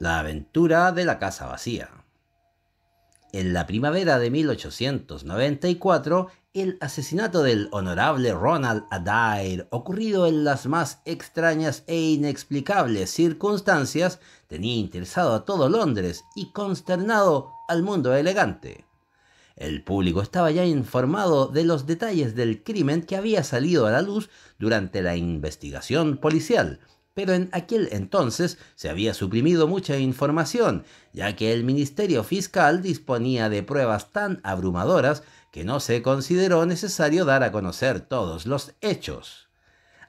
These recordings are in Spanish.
La aventura de la casa vacía. En la primavera de 1894, el asesinato del honorable Ronald Adair, ocurrido en las más extrañas e inexplicables circunstancias, tenía interesado a todo Londres y consternado al mundo elegante. El público estaba ya informado de los detalles del crimen que había salido a la luz durante la investigación policial, pero en aquel entonces se había suprimido mucha información, ya que el Ministerio Fiscal disponía de pruebas tan abrumadoras que no se consideró necesario dar a conocer todos los hechos.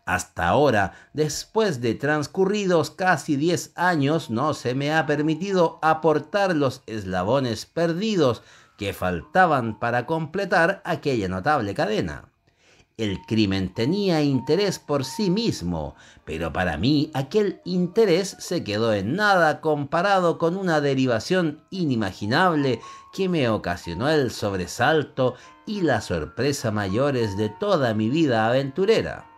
Hasta ahora, después de transcurridos casi 10 años, no se me ha permitido aportar los eslabones perdidos que faltaban para completar aquella notable cadena. El crimen tenía interés por sí mismo, pero para mí aquel interés se quedó en nada comparado con una derivación inimaginable que me ocasionó el sobresalto y la sorpresa mayores de toda mi vida aventurera.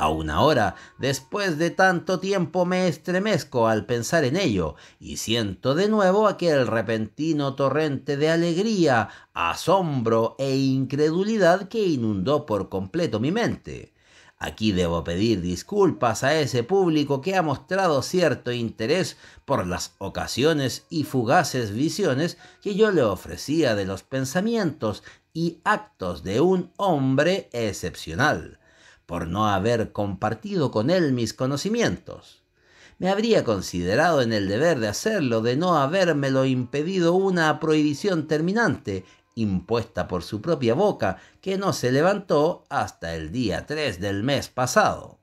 Aún ahora, después de tanto tiempo, me estremezco al pensar en ello y siento de nuevo aquel repentino torrente de alegría, asombro e incredulidad que inundó por completo mi mente. Aquí debo pedir disculpas a ese público que ha mostrado cierto interés por las ocasiones y fugaces visiones que yo le ofrecía de los pensamientos y actos de un hombre excepcional por no haber compartido con él mis conocimientos. Me habría considerado en el deber de hacerlo de no habérmelo impedido una prohibición terminante impuesta por su propia boca que no se levantó hasta el día 3 del mes pasado.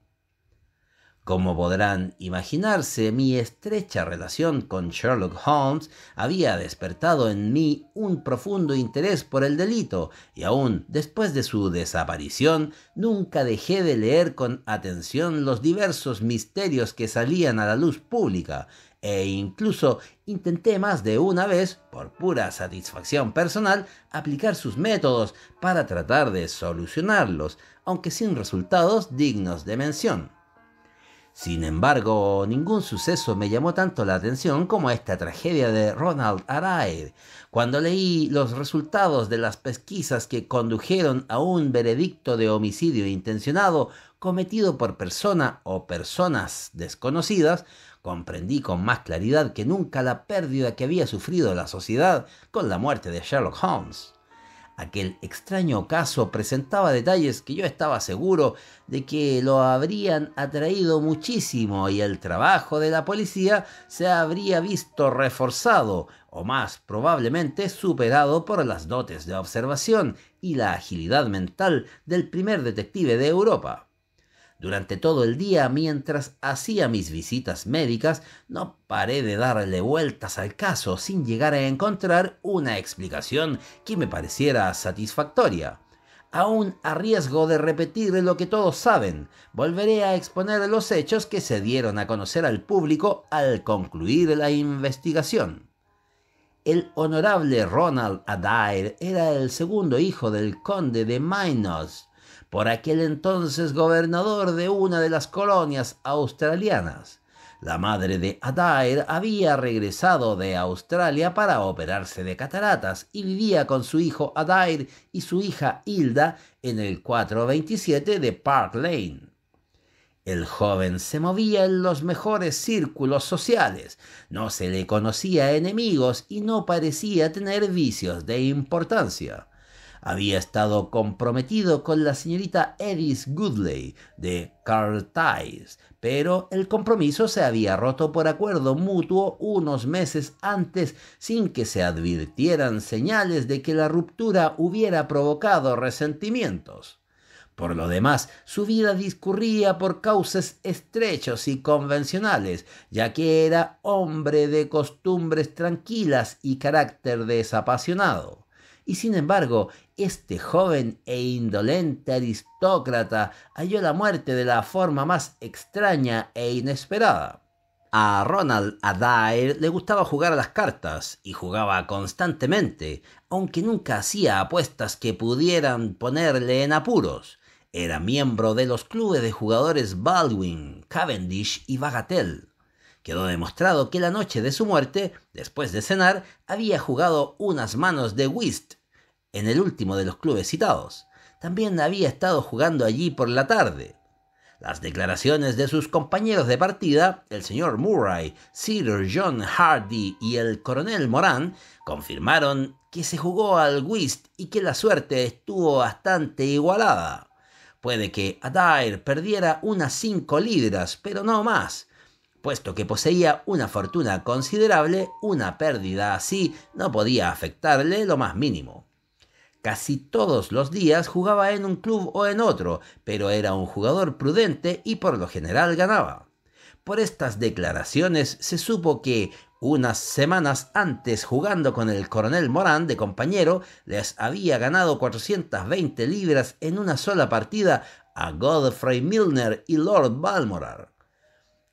Como podrán imaginarse, mi estrecha relación con Sherlock Holmes había despertado en mí un profundo interés por el delito, y aún después de su desaparición, nunca dejé de leer con atención los diversos misterios que salían a la luz pública, e incluso intenté más de una vez, por pura satisfacción personal, aplicar sus métodos para tratar de solucionarlos, aunque sin resultados dignos de mención. Sin embargo, ningún suceso me llamó tanto la atención como esta tragedia de Ronald Array. Cuando leí los resultados de las pesquisas que condujeron a un veredicto de homicidio intencionado cometido por persona o personas desconocidas, comprendí con más claridad que nunca la pérdida que había sufrido la sociedad con la muerte de Sherlock Holmes. Aquel extraño caso presentaba detalles que yo estaba seguro de que lo habrían atraído muchísimo y el trabajo de la policía se habría visto reforzado o más probablemente superado por las dotes de observación y la agilidad mental del primer detective de Europa. Durante todo el día, mientras hacía mis visitas médicas, no paré de darle vueltas al caso sin llegar a encontrar una explicación que me pareciera satisfactoria. Aún a riesgo de repetir lo que todos saben, volveré a exponer los hechos que se dieron a conocer al público al concluir la investigación. El honorable Ronald Adair era el segundo hijo del conde de Minos, por aquel entonces gobernador de una de las colonias australianas. La madre de Adair había regresado de Australia para operarse de cataratas y vivía con su hijo Adair y su hija Hilda en el 427 de Park Lane. El joven se movía en los mejores círculos sociales, no se le conocía enemigos y no parecía tener vicios de importancia había estado comprometido con la señorita Edith Goodley de Tice, pero el compromiso se había roto por acuerdo mutuo unos meses antes sin que se advirtieran señales de que la ruptura hubiera provocado resentimientos. Por lo demás, su vida discurría por cauces estrechos y convencionales, ya que era hombre de costumbres tranquilas y carácter desapasionado y sin embargo, este joven e indolente aristócrata halló la muerte de la forma más extraña e inesperada. A Ronald Adair le gustaba jugar a las cartas y jugaba constantemente, aunque nunca hacía apuestas que pudieran ponerle en apuros. Era miembro de los clubes de jugadores Baldwin, Cavendish y Bagatelle. Quedó demostrado que la noche de su muerte, después de cenar, había jugado unas manos de whist en el último de los clubes citados. También había estado jugando allí por la tarde. Las declaraciones de sus compañeros de partida, el señor Murray, Sir John Hardy y el coronel Moran, confirmaron que se jugó al whist y que la suerte estuvo bastante igualada. Puede que Adair perdiera unas 5 libras, pero no más, Puesto que poseía una fortuna considerable, una pérdida así no podía afectarle lo más mínimo. Casi todos los días jugaba en un club o en otro, pero era un jugador prudente y por lo general ganaba. Por estas declaraciones se supo que, unas semanas antes jugando con el coronel Morán de compañero, les había ganado 420 libras en una sola partida a Godfrey Milner y Lord Balmoral.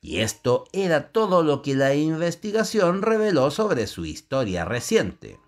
Y esto era todo lo que la investigación reveló sobre su historia reciente.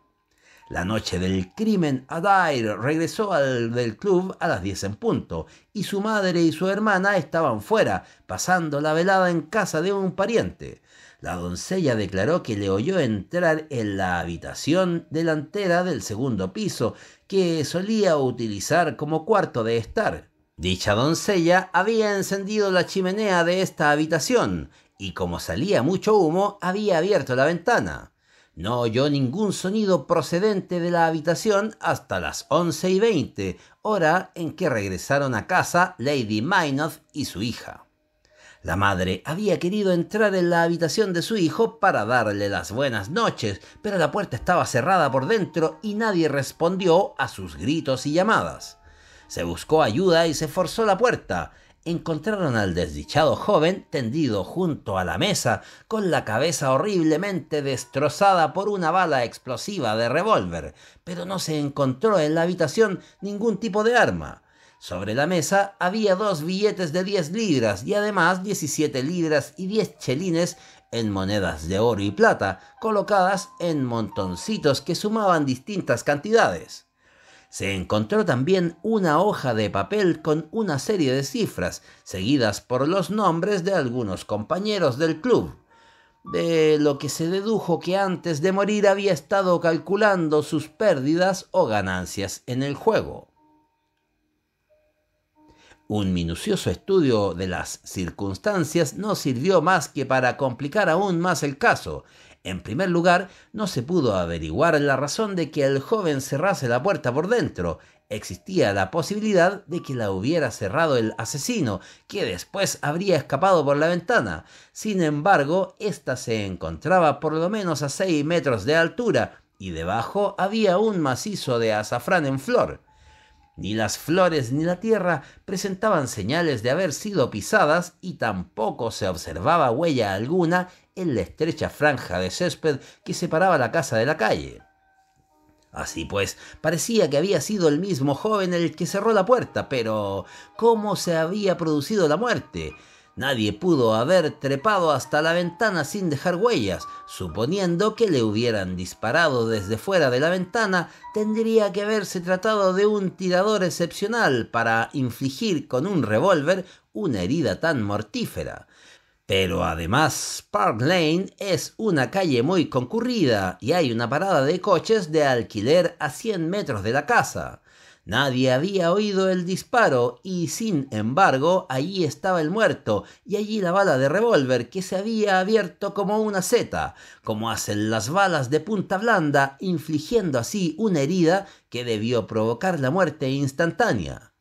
La noche del crimen, Adair regresó al del club a las 10 en punto y su madre y su hermana estaban fuera, pasando la velada en casa de un pariente. La doncella declaró que le oyó entrar en la habitación delantera del segundo piso que solía utilizar como cuarto de estar. Dicha doncella había encendido la chimenea de esta habitación y como salía mucho humo había abierto la ventana. No oyó ningún sonido procedente de la habitación hasta las once y veinte, hora en que regresaron a casa Lady Minot y su hija. La madre había querido entrar en la habitación de su hijo para darle las buenas noches, pero la puerta estaba cerrada por dentro y nadie respondió a sus gritos y llamadas. Se buscó ayuda y se forzó la puerta. Encontraron al desdichado joven tendido junto a la mesa, con la cabeza horriblemente destrozada por una bala explosiva de revólver, pero no se encontró en la habitación ningún tipo de arma. Sobre la mesa había dos billetes de 10 libras y además 17 libras y 10 chelines en monedas de oro y plata, colocadas en montoncitos que sumaban distintas cantidades. Se encontró también una hoja de papel con una serie de cifras, seguidas por los nombres de algunos compañeros del club, de lo que se dedujo que antes de morir había estado calculando sus pérdidas o ganancias en el juego. Un minucioso estudio de las circunstancias no sirvió más que para complicar aún más el caso, en primer lugar, no se pudo averiguar la razón de que el joven cerrase la puerta por dentro. Existía la posibilidad de que la hubiera cerrado el asesino, que después habría escapado por la ventana. Sin embargo, ésta se encontraba por lo menos a 6 metros de altura, y debajo había un macizo de azafrán en flor. Ni las flores ni la tierra presentaban señales de haber sido pisadas y tampoco se observaba huella alguna en la estrecha franja de césped que separaba la casa de la calle. Así pues, parecía que había sido el mismo joven el que cerró la puerta, pero ¿cómo se había producido la muerte? Nadie pudo haber trepado hasta la ventana sin dejar huellas. Suponiendo que le hubieran disparado desde fuera de la ventana, tendría que haberse tratado de un tirador excepcional para infligir con un revólver una herida tan mortífera. Pero además, Park Lane es una calle muy concurrida y hay una parada de coches de alquiler a 100 metros de la casa. Nadie había oído el disparo y, sin embargo, allí estaba el muerto y allí la bala de revólver que se había abierto como una seta, como hacen las balas de punta blanda, infligiendo así una herida que debió provocar la muerte instantánea.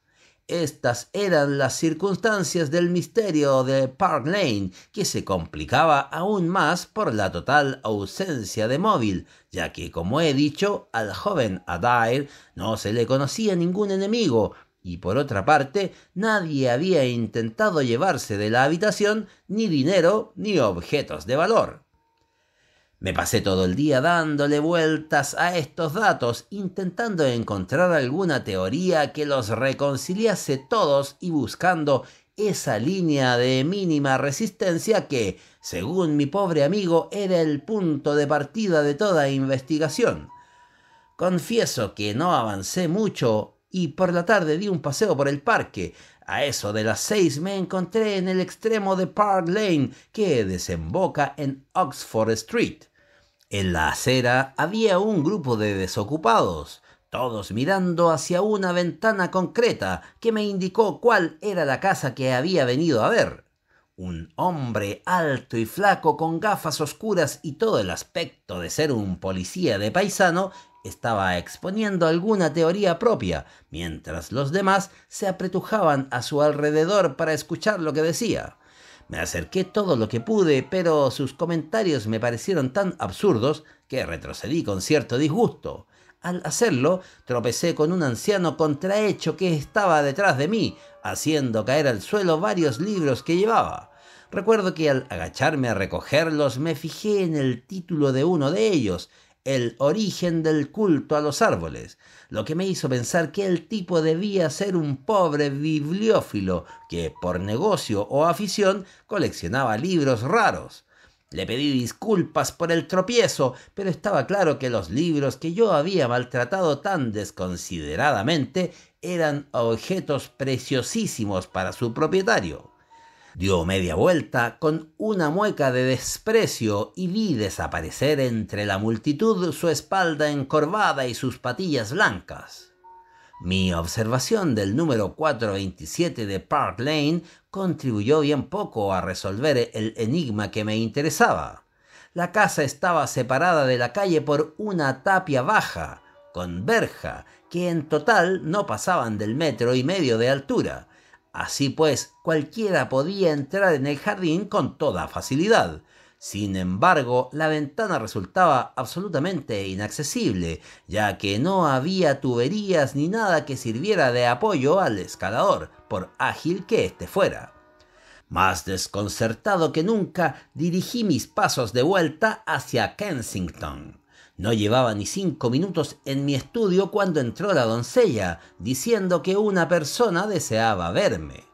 Estas eran las circunstancias del misterio de Park Lane, que se complicaba aún más por la total ausencia de móvil, ya que, como he dicho, al joven Adair no se le conocía ningún enemigo, y por otra parte, nadie había intentado llevarse de la habitación ni dinero ni objetos de valor. Me pasé todo el día dándole vueltas a estos datos, intentando encontrar alguna teoría que los reconciliase todos y buscando esa línea de mínima resistencia que, según mi pobre amigo, era el punto de partida de toda investigación. Confieso que no avancé mucho y por la tarde di un paseo por el parque, a eso de las seis me encontré en el extremo de Park Lane, que desemboca en Oxford Street. En la acera había un grupo de desocupados, todos mirando hacia una ventana concreta que me indicó cuál era la casa que había venido a ver. Un hombre alto y flaco con gafas oscuras y todo el aspecto de ser un policía de paisano estaba exponiendo alguna teoría propia, mientras los demás se apretujaban a su alrededor para escuchar lo que decía. Me acerqué todo lo que pude, pero sus comentarios me parecieron tan absurdos que retrocedí con cierto disgusto. Al hacerlo, tropecé con un anciano contrahecho que estaba detrás de mí, haciendo caer al suelo varios libros que llevaba. Recuerdo que al agacharme a recogerlos me fijé en el título de uno de ellos el origen del culto a los árboles, lo que me hizo pensar que el tipo debía ser un pobre bibliófilo que por negocio o afición coleccionaba libros raros. Le pedí disculpas por el tropiezo, pero estaba claro que los libros que yo había maltratado tan desconsideradamente eran objetos preciosísimos para su propietario dio media vuelta con una mueca de desprecio y vi desaparecer entre la multitud su espalda encorvada y sus patillas blancas. Mi observación del número 427 de Park Lane contribuyó bien poco a resolver el enigma que me interesaba. La casa estaba separada de la calle por una tapia baja, con verja, que en total no pasaban del metro y medio de altura, Así pues, cualquiera podía entrar en el jardín con toda facilidad. Sin embargo, la ventana resultaba absolutamente inaccesible, ya que no había tuberías ni nada que sirviera de apoyo al escalador, por ágil que éste fuera. Más desconcertado que nunca, dirigí mis pasos de vuelta hacia Kensington. No llevaba ni cinco minutos en mi estudio cuando entró la doncella, diciendo que una persona deseaba verme.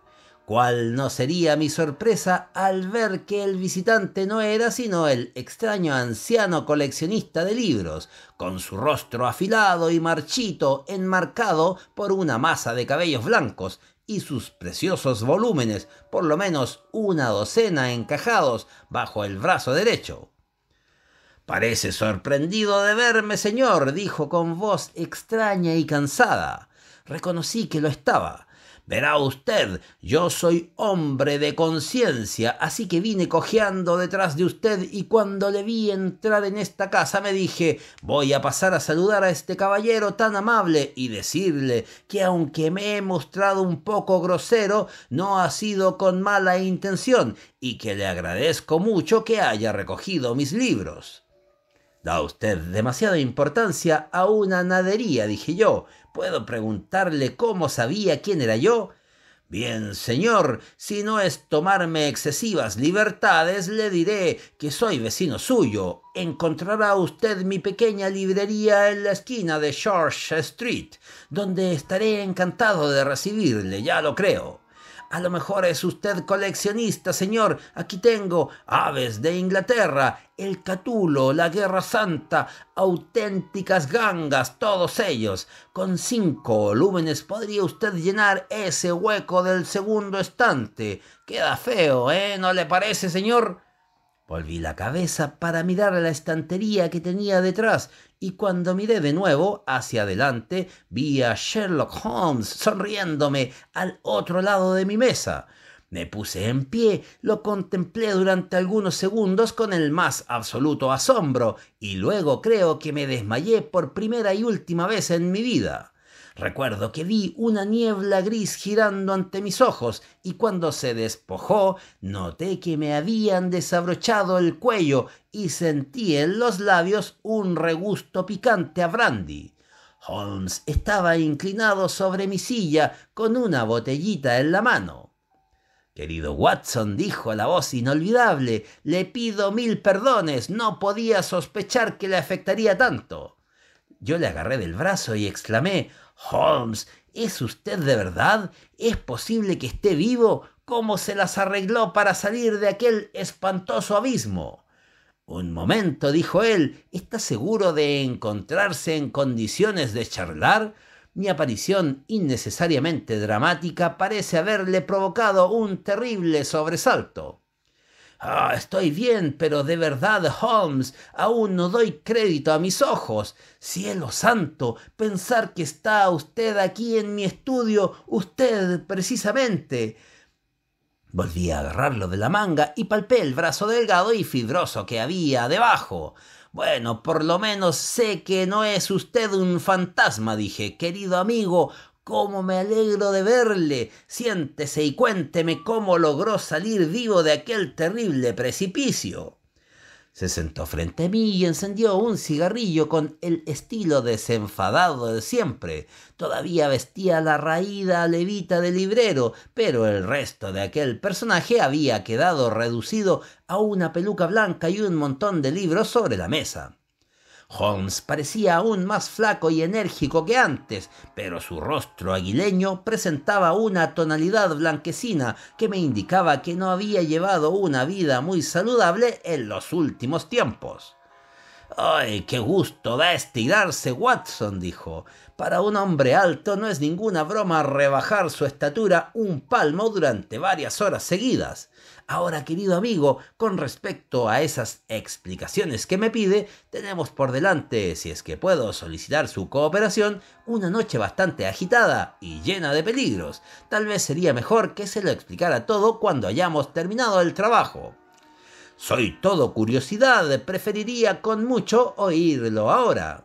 ¿Cuál no sería mi sorpresa al ver que el visitante no era sino el extraño anciano coleccionista de libros, con su rostro afilado y marchito, enmarcado por una masa de cabellos blancos y sus preciosos volúmenes, por lo menos una docena encajados bajo el brazo derecho? Parece sorprendido de verme, señor, dijo con voz extraña y cansada. Reconocí que lo estaba. Verá usted, yo soy hombre de conciencia, así que vine cojeando detrás de usted y cuando le vi entrar en esta casa me dije, voy a pasar a saludar a este caballero tan amable y decirle que aunque me he mostrado un poco grosero, no ha sido con mala intención y que le agradezco mucho que haya recogido mis libros. Da usted demasiada importancia a una nadería, dije yo. ¿Puedo preguntarle cómo sabía quién era yo? Bien, señor, si no es tomarme excesivas libertades, le diré que soy vecino suyo. Encontrará usted mi pequeña librería en la esquina de George Street, donde estaré encantado de recibirle, ya lo creo. A lo mejor es usted coleccionista, señor. Aquí tengo Aves de Inglaterra, El Catulo, La Guerra Santa, auténticas gangas, todos ellos. Con cinco volúmenes podría usted llenar ese hueco del segundo estante. Queda feo, ¿eh? ¿No le parece, señor? Volví la cabeza para mirar la estantería que tenía detrás y cuando miré de nuevo hacia adelante vi a Sherlock Holmes sonriéndome al otro lado de mi mesa. Me puse en pie, lo contemplé durante algunos segundos con el más absoluto asombro, y luego creo que me desmayé por primera y última vez en mi vida. Recuerdo que vi una niebla gris girando ante mis ojos y cuando se despojó noté que me habían desabrochado el cuello y sentí en los labios un regusto picante a brandy. Holmes estaba inclinado sobre mi silla con una botellita en la mano. Querido Watson, dijo la voz inolvidable, le pido mil perdones, no podía sospechar que le afectaría tanto. Yo le agarré del brazo y exclamé Holmes, ¿es usted de verdad? ¿Es posible que esté vivo? ¿Cómo se las arregló para salir de aquel espantoso abismo? Un momento, dijo él, ¿está seguro de encontrarse en condiciones de charlar? Mi aparición innecesariamente dramática parece haberle provocado un terrible sobresalto. Ah, estoy bien, pero de verdad, Holmes, aún no doy crédito a mis ojos. Cielo santo, pensar que está usted aquí en mi estudio, usted precisamente. Volví a agarrarlo de la manga y palpé el brazo delgado y fibroso que había debajo. Bueno, por lo menos sé que no es usted un fantasma, dije. Querido amigo, cómo me alegro de verle. Siéntese y cuénteme cómo logró salir vivo de aquel terrible precipicio. Se sentó frente a mí y encendió un cigarrillo con el estilo desenfadado de siempre. Todavía vestía la raída levita de librero, pero el resto de aquel personaje había quedado reducido a una peluca blanca y un montón de libros sobre la mesa. Holmes parecía aún más flaco y enérgico que antes, pero su rostro aguileño presentaba una tonalidad blanquecina que me indicaba que no había llevado una vida muy saludable en los últimos tiempos. ¡Ay, qué gusto da estirarse, Watson! dijo. Para un hombre alto no es ninguna broma rebajar su estatura un palmo durante varias horas seguidas. Ahora, querido amigo, con respecto a esas explicaciones que me pide, tenemos por delante, si es que puedo solicitar su cooperación, una noche bastante agitada y llena de peligros. Tal vez sería mejor que se lo explicara todo cuando hayamos terminado el trabajo. Soy todo curiosidad, preferiría con mucho oírlo ahora.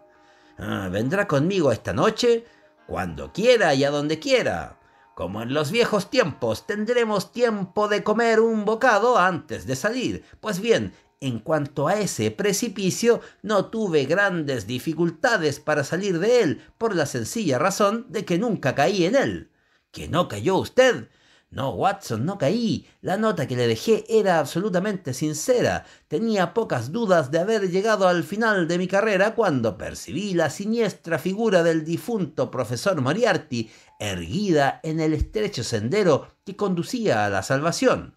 Ah, ¿Vendrá conmigo esta noche? Cuando quiera y a donde quiera. Como en los viejos tiempos, tendremos tiempo de comer un bocado antes de salir. Pues bien, en cuanto a ese precipicio, no tuve grandes dificultades para salir de él, por la sencilla razón de que nunca caí en él. ¿Que no cayó usted? No, Watson, no caí. La nota que le dejé era absolutamente sincera. Tenía pocas dudas de haber llegado al final de mi carrera cuando percibí la siniestra figura del difunto profesor Moriarty erguida en el estrecho sendero que conducía a la salvación.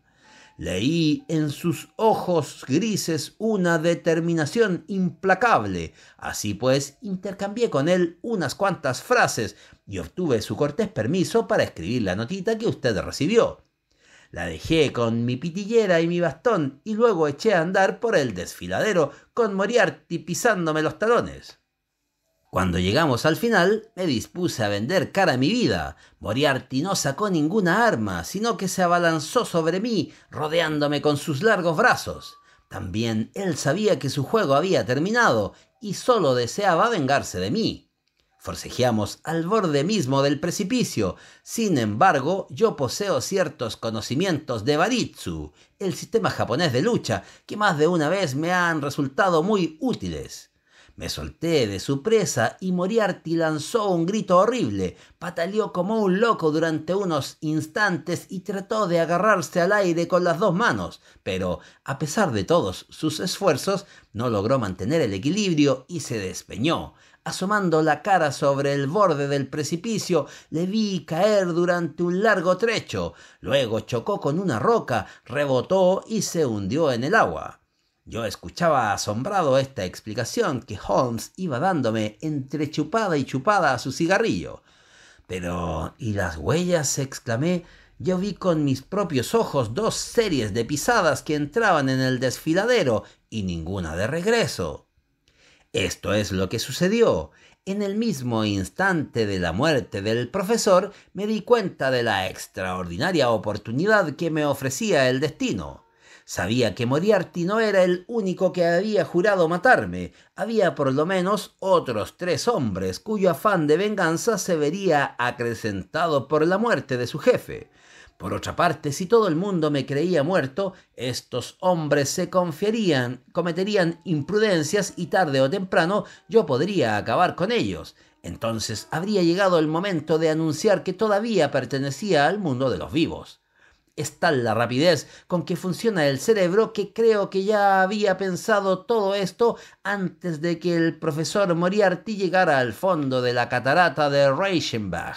Leí en sus ojos grises una determinación implacable. Así pues, intercambié con él unas cuantas frases y obtuve su cortés permiso para escribir la notita que usted recibió. La dejé con mi pitillera y mi bastón y luego eché a andar por el desfiladero con Moriarty pisándome los talones. Cuando llegamos al final, me dispuse a vender cara a mi vida. Moriarty no sacó ninguna arma, sino que se abalanzó sobre mí, rodeándome con sus largos brazos. También él sabía que su juego había terminado y solo deseaba vengarse de mí. Forcejeamos al borde mismo del precipicio. Sin embargo, yo poseo ciertos conocimientos de Baritsu, el sistema japonés de lucha, que más de una vez me han resultado muy útiles. Me solté de su presa y Moriarty lanzó un grito horrible, pataleó como un loco durante unos instantes y trató de agarrarse al aire con las dos manos, pero a pesar de todos sus esfuerzos, no logró mantener el equilibrio y se despeñó. Asomando la cara sobre el borde del precipicio, le vi caer durante un largo trecho. Luego chocó con una roca, rebotó y se hundió en el agua. Yo escuchaba asombrado esta explicación que Holmes iba dándome entre chupada y chupada a su cigarrillo. Pero ¿y las huellas? exclamé. Yo vi con mis propios ojos dos series de pisadas que entraban en el desfiladero y ninguna de regreso. Esto es lo que sucedió. En el mismo instante de la muerte del profesor me di cuenta de la extraordinaria oportunidad que me ofrecía el destino. Sabía que Moriarty no era el único que había jurado matarme. Había por lo menos otros tres hombres cuyo afán de venganza se vería acrecentado por la muerte de su jefe. Por otra parte, si todo el mundo me creía muerto, estos hombres se confiarían, cometerían imprudencias y tarde o temprano yo podría acabar con ellos. Entonces habría llegado el momento de anunciar que todavía pertenecía al mundo de los vivos es tal la rapidez con que funciona el cerebro que creo que ya había pensado todo esto antes de que el profesor Moriarty llegara al fondo de la catarata de Reichenbach.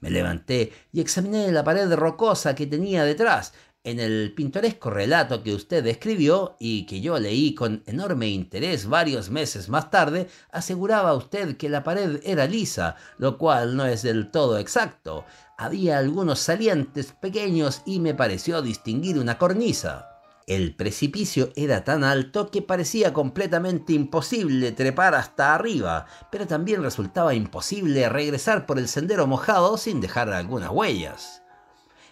Me levanté y examiné la pared rocosa que tenía detrás. En el pintoresco relato que usted escribió y que yo leí con enorme interés varios meses más tarde, aseguraba usted que la pared era lisa, lo cual no es del todo exacto había algunos salientes pequeños y me pareció distinguir una cornisa. El precipicio era tan alto que parecía completamente imposible trepar hasta arriba, pero también resultaba imposible regresar por el sendero mojado sin dejar algunas huellas.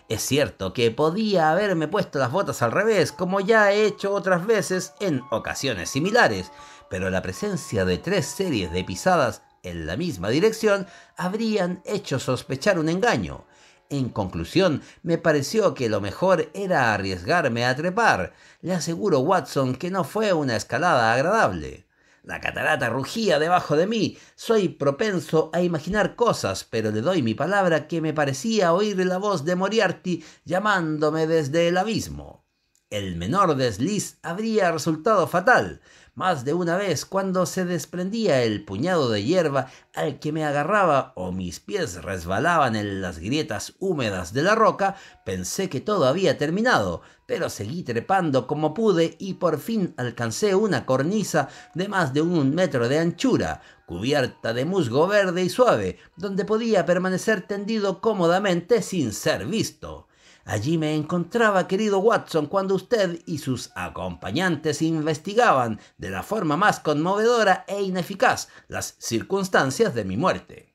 Es cierto que podía haberme puesto las botas al revés, como ya he hecho otras veces en ocasiones similares, pero la presencia de tres series de pisadas en la misma dirección habrían hecho sospechar un engaño. En conclusión, me pareció que lo mejor era arriesgarme a trepar. Le aseguro, Watson, que no fue una escalada agradable. La catarata rugía debajo de mí. Soy propenso a imaginar cosas, pero le doy mi palabra que me parecía oír la voz de Moriarty llamándome desde el abismo. El menor desliz habría resultado fatal más de una vez cuando se desprendía el puñado de hierba al que me agarraba o mis pies resbalaban en las grietas húmedas de la roca, pensé que todo había terminado, pero seguí trepando como pude y por fin alcancé una cornisa de más de un metro de anchura, cubierta de musgo verde y suave, donde podía permanecer tendido cómodamente sin ser visto. Allí me encontraba, querido Watson, cuando usted y sus acompañantes investigaban de la forma más conmovedora e ineficaz las circunstancias de mi muerte.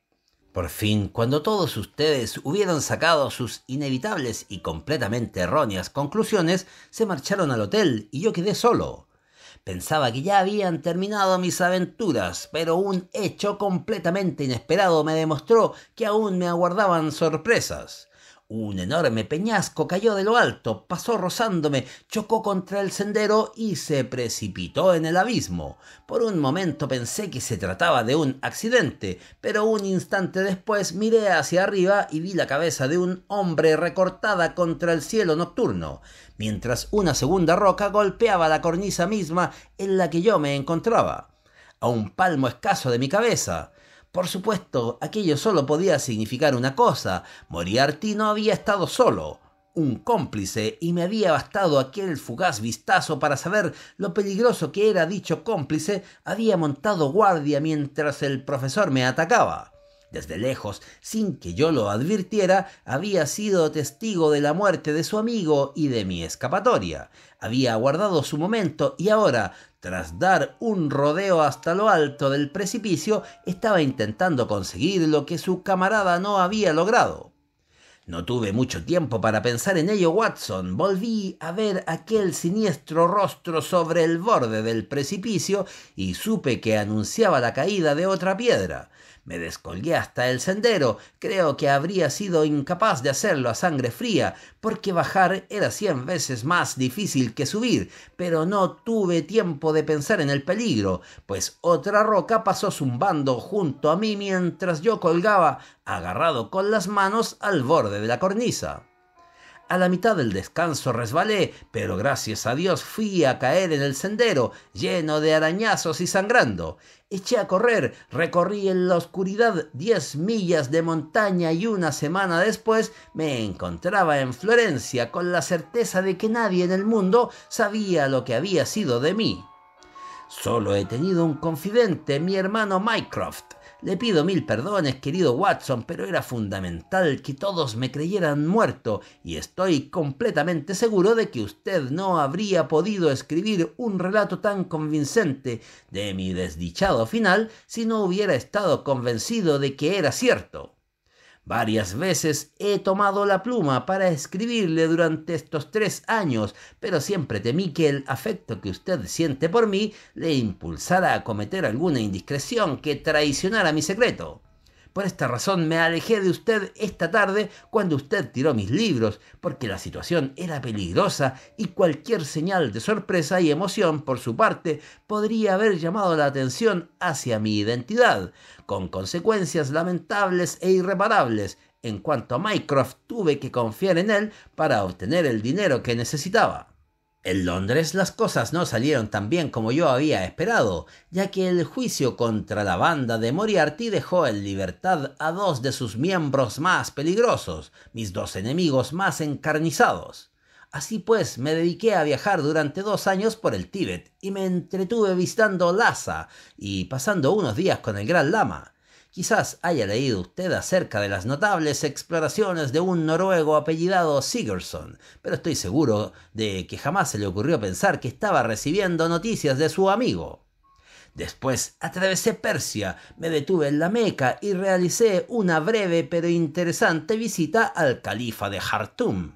Por fin, cuando todos ustedes hubieron sacado sus inevitables y completamente erróneas conclusiones, se marcharon al hotel y yo quedé solo. Pensaba que ya habían terminado mis aventuras, pero un hecho completamente inesperado me demostró que aún me aguardaban sorpresas. Un enorme peñasco cayó de lo alto, pasó rozándome, chocó contra el sendero y se precipitó en el abismo. Por un momento pensé que se trataba de un accidente, pero un instante después miré hacia arriba y vi la cabeza de un hombre recortada contra el cielo nocturno, mientras una segunda roca golpeaba la cornisa misma en la que yo me encontraba. A un palmo escaso de mi cabeza, por supuesto, aquello solo podía significar una cosa. Moriarty no había estado solo. Un cómplice, y me había bastado aquel fugaz vistazo para saber lo peligroso que era dicho cómplice, había montado guardia mientras el profesor me atacaba. Desde lejos, sin que yo lo advirtiera, había sido testigo de la muerte de su amigo y de mi escapatoria. Había aguardado su momento y ahora, tras dar un rodeo hasta lo alto del precipicio, estaba intentando conseguir lo que su camarada no había logrado. No tuve mucho tiempo para pensar en ello, Watson. Volví a ver aquel siniestro rostro sobre el borde del precipicio y supe que anunciaba la caída de otra piedra. Me descolgué hasta el sendero. Creo que habría sido incapaz de hacerlo a sangre fría, porque bajar era cien veces más difícil que subir, pero no tuve tiempo de pensar en el peligro, pues otra roca pasó zumbando junto a mí mientras yo colgaba, agarrado con las manos al borde de la cornisa. A la mitad del descanso resbalé, pero gracias a Dios fui a caer en el sendero, lleno de arañazos y sangrando eché a correr, recorrí en la oscuridad 10 millas de montaña y una semana después me encontraba en Florencia con la certeza de que nadie en el mundo sabía lo que había sido de mí. Solo he tenido un confidente, mi hermano Mycroft, le pido mil perdones, querido Watson, pero era fundamental que todos me creyeran muerto, y estoy completamente seguro de que usted no habría podido escribir un relato tan convincente de mi desdichado final si no hubiera estado convencido de que era cierto. Varias veces he tomado la pluma para escribirle durante estos tres años, pero siempre temí que el afecto que usted siente por mí le impulsara a cometer alguna indiscreción que traicionara mi secreto. Por esta razón me alejé de usted esta tarde cuando usted tiró mis libros, porque la situación era peligrosa y cualquier señal de sorpresa y emoción por su parte podría haber llamado la atención hacia mi identidad, con consecuencias lamentables e irreparables. En cuanto a Mycroft, tuve que confiar en él para obtener el dinero que necesitaba. En Londres las cosas no salieron tan bien como yo había esperado, ya que el juicio contra la banda de Moriarty dejó en libertad a dos de sus miembros más peligrosos, mis dos enemigos más encarnizados. Así pues, me dediqué a viajar durante dos años por el Tíbet y me entretuve visitando Lhasa y pasando unos días con el Gran Lama. Quizás haya leído usted acerca de las notables exploraciones de un noruego apellidado Sigerson, pero estoy seguro de que jamás se le ocurrió pensar que estaba recibiendo noticias de su amigo. Después atravesé Persia, me detuve en la Meca y realicé una breve pero interesante visita al califa de Jartum,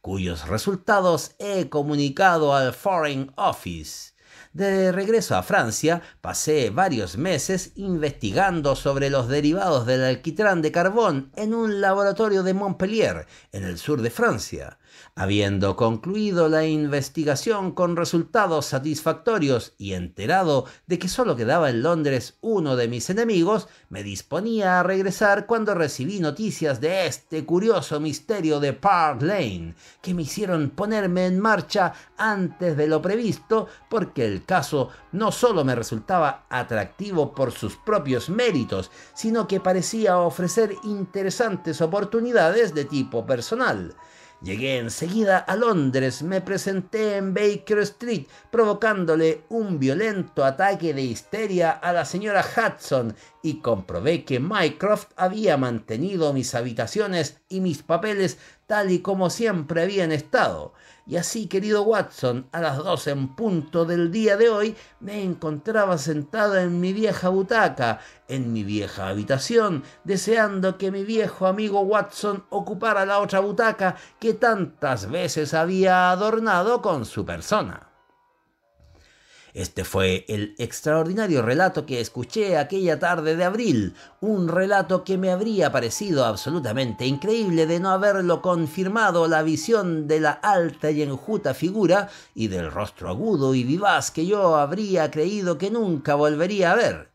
cuyos resultados he comunicado al Foreign Office. De regreso a Francia, pasé varios meses investigando sobre los derivados del alquitrán de carbón en un laboratorio de Montpellier, en el sur de Francia. Habiendo concluido la investigación con resultados satisfactorios y enterado de que solo quedaba en Londres uno de mis enemigos, me disponía a regresar cuando recibí noticias de este curioso misterio de Park Lane, que me hicieron ponerme en marcha antes de lo previsto porque el caso no solo me resultaba atractivo por sus propios méritos, sino que parecía ofrecer interesantes oportunidades de tipo personal. Llegué enseguida a Londres, me presenté en Baker Street, provocándole un violento ataque de histeria a la señora Hudson, y comprobé que Mycroft había mantenido mis habitaciones y mis papeles tal y como siempre habían estado. Y así, querido Watson, a las dos en punto del día de hoy me encontraba sentado en mi vieja butaca, en mi vieja habitación, deseando que mi viejo amigo Watson ocupara la otra butaca que tantas veces había adornado con su persona. Este fue el extraordinario relato que escuché aquella tarde de abril, un relato que me habría parecido absolutamente increíble de no haberlo confirmado la visión de la alta y enjuta figura y del rostro agudo y vivaz que yo habría creído que nunca volvería a ver.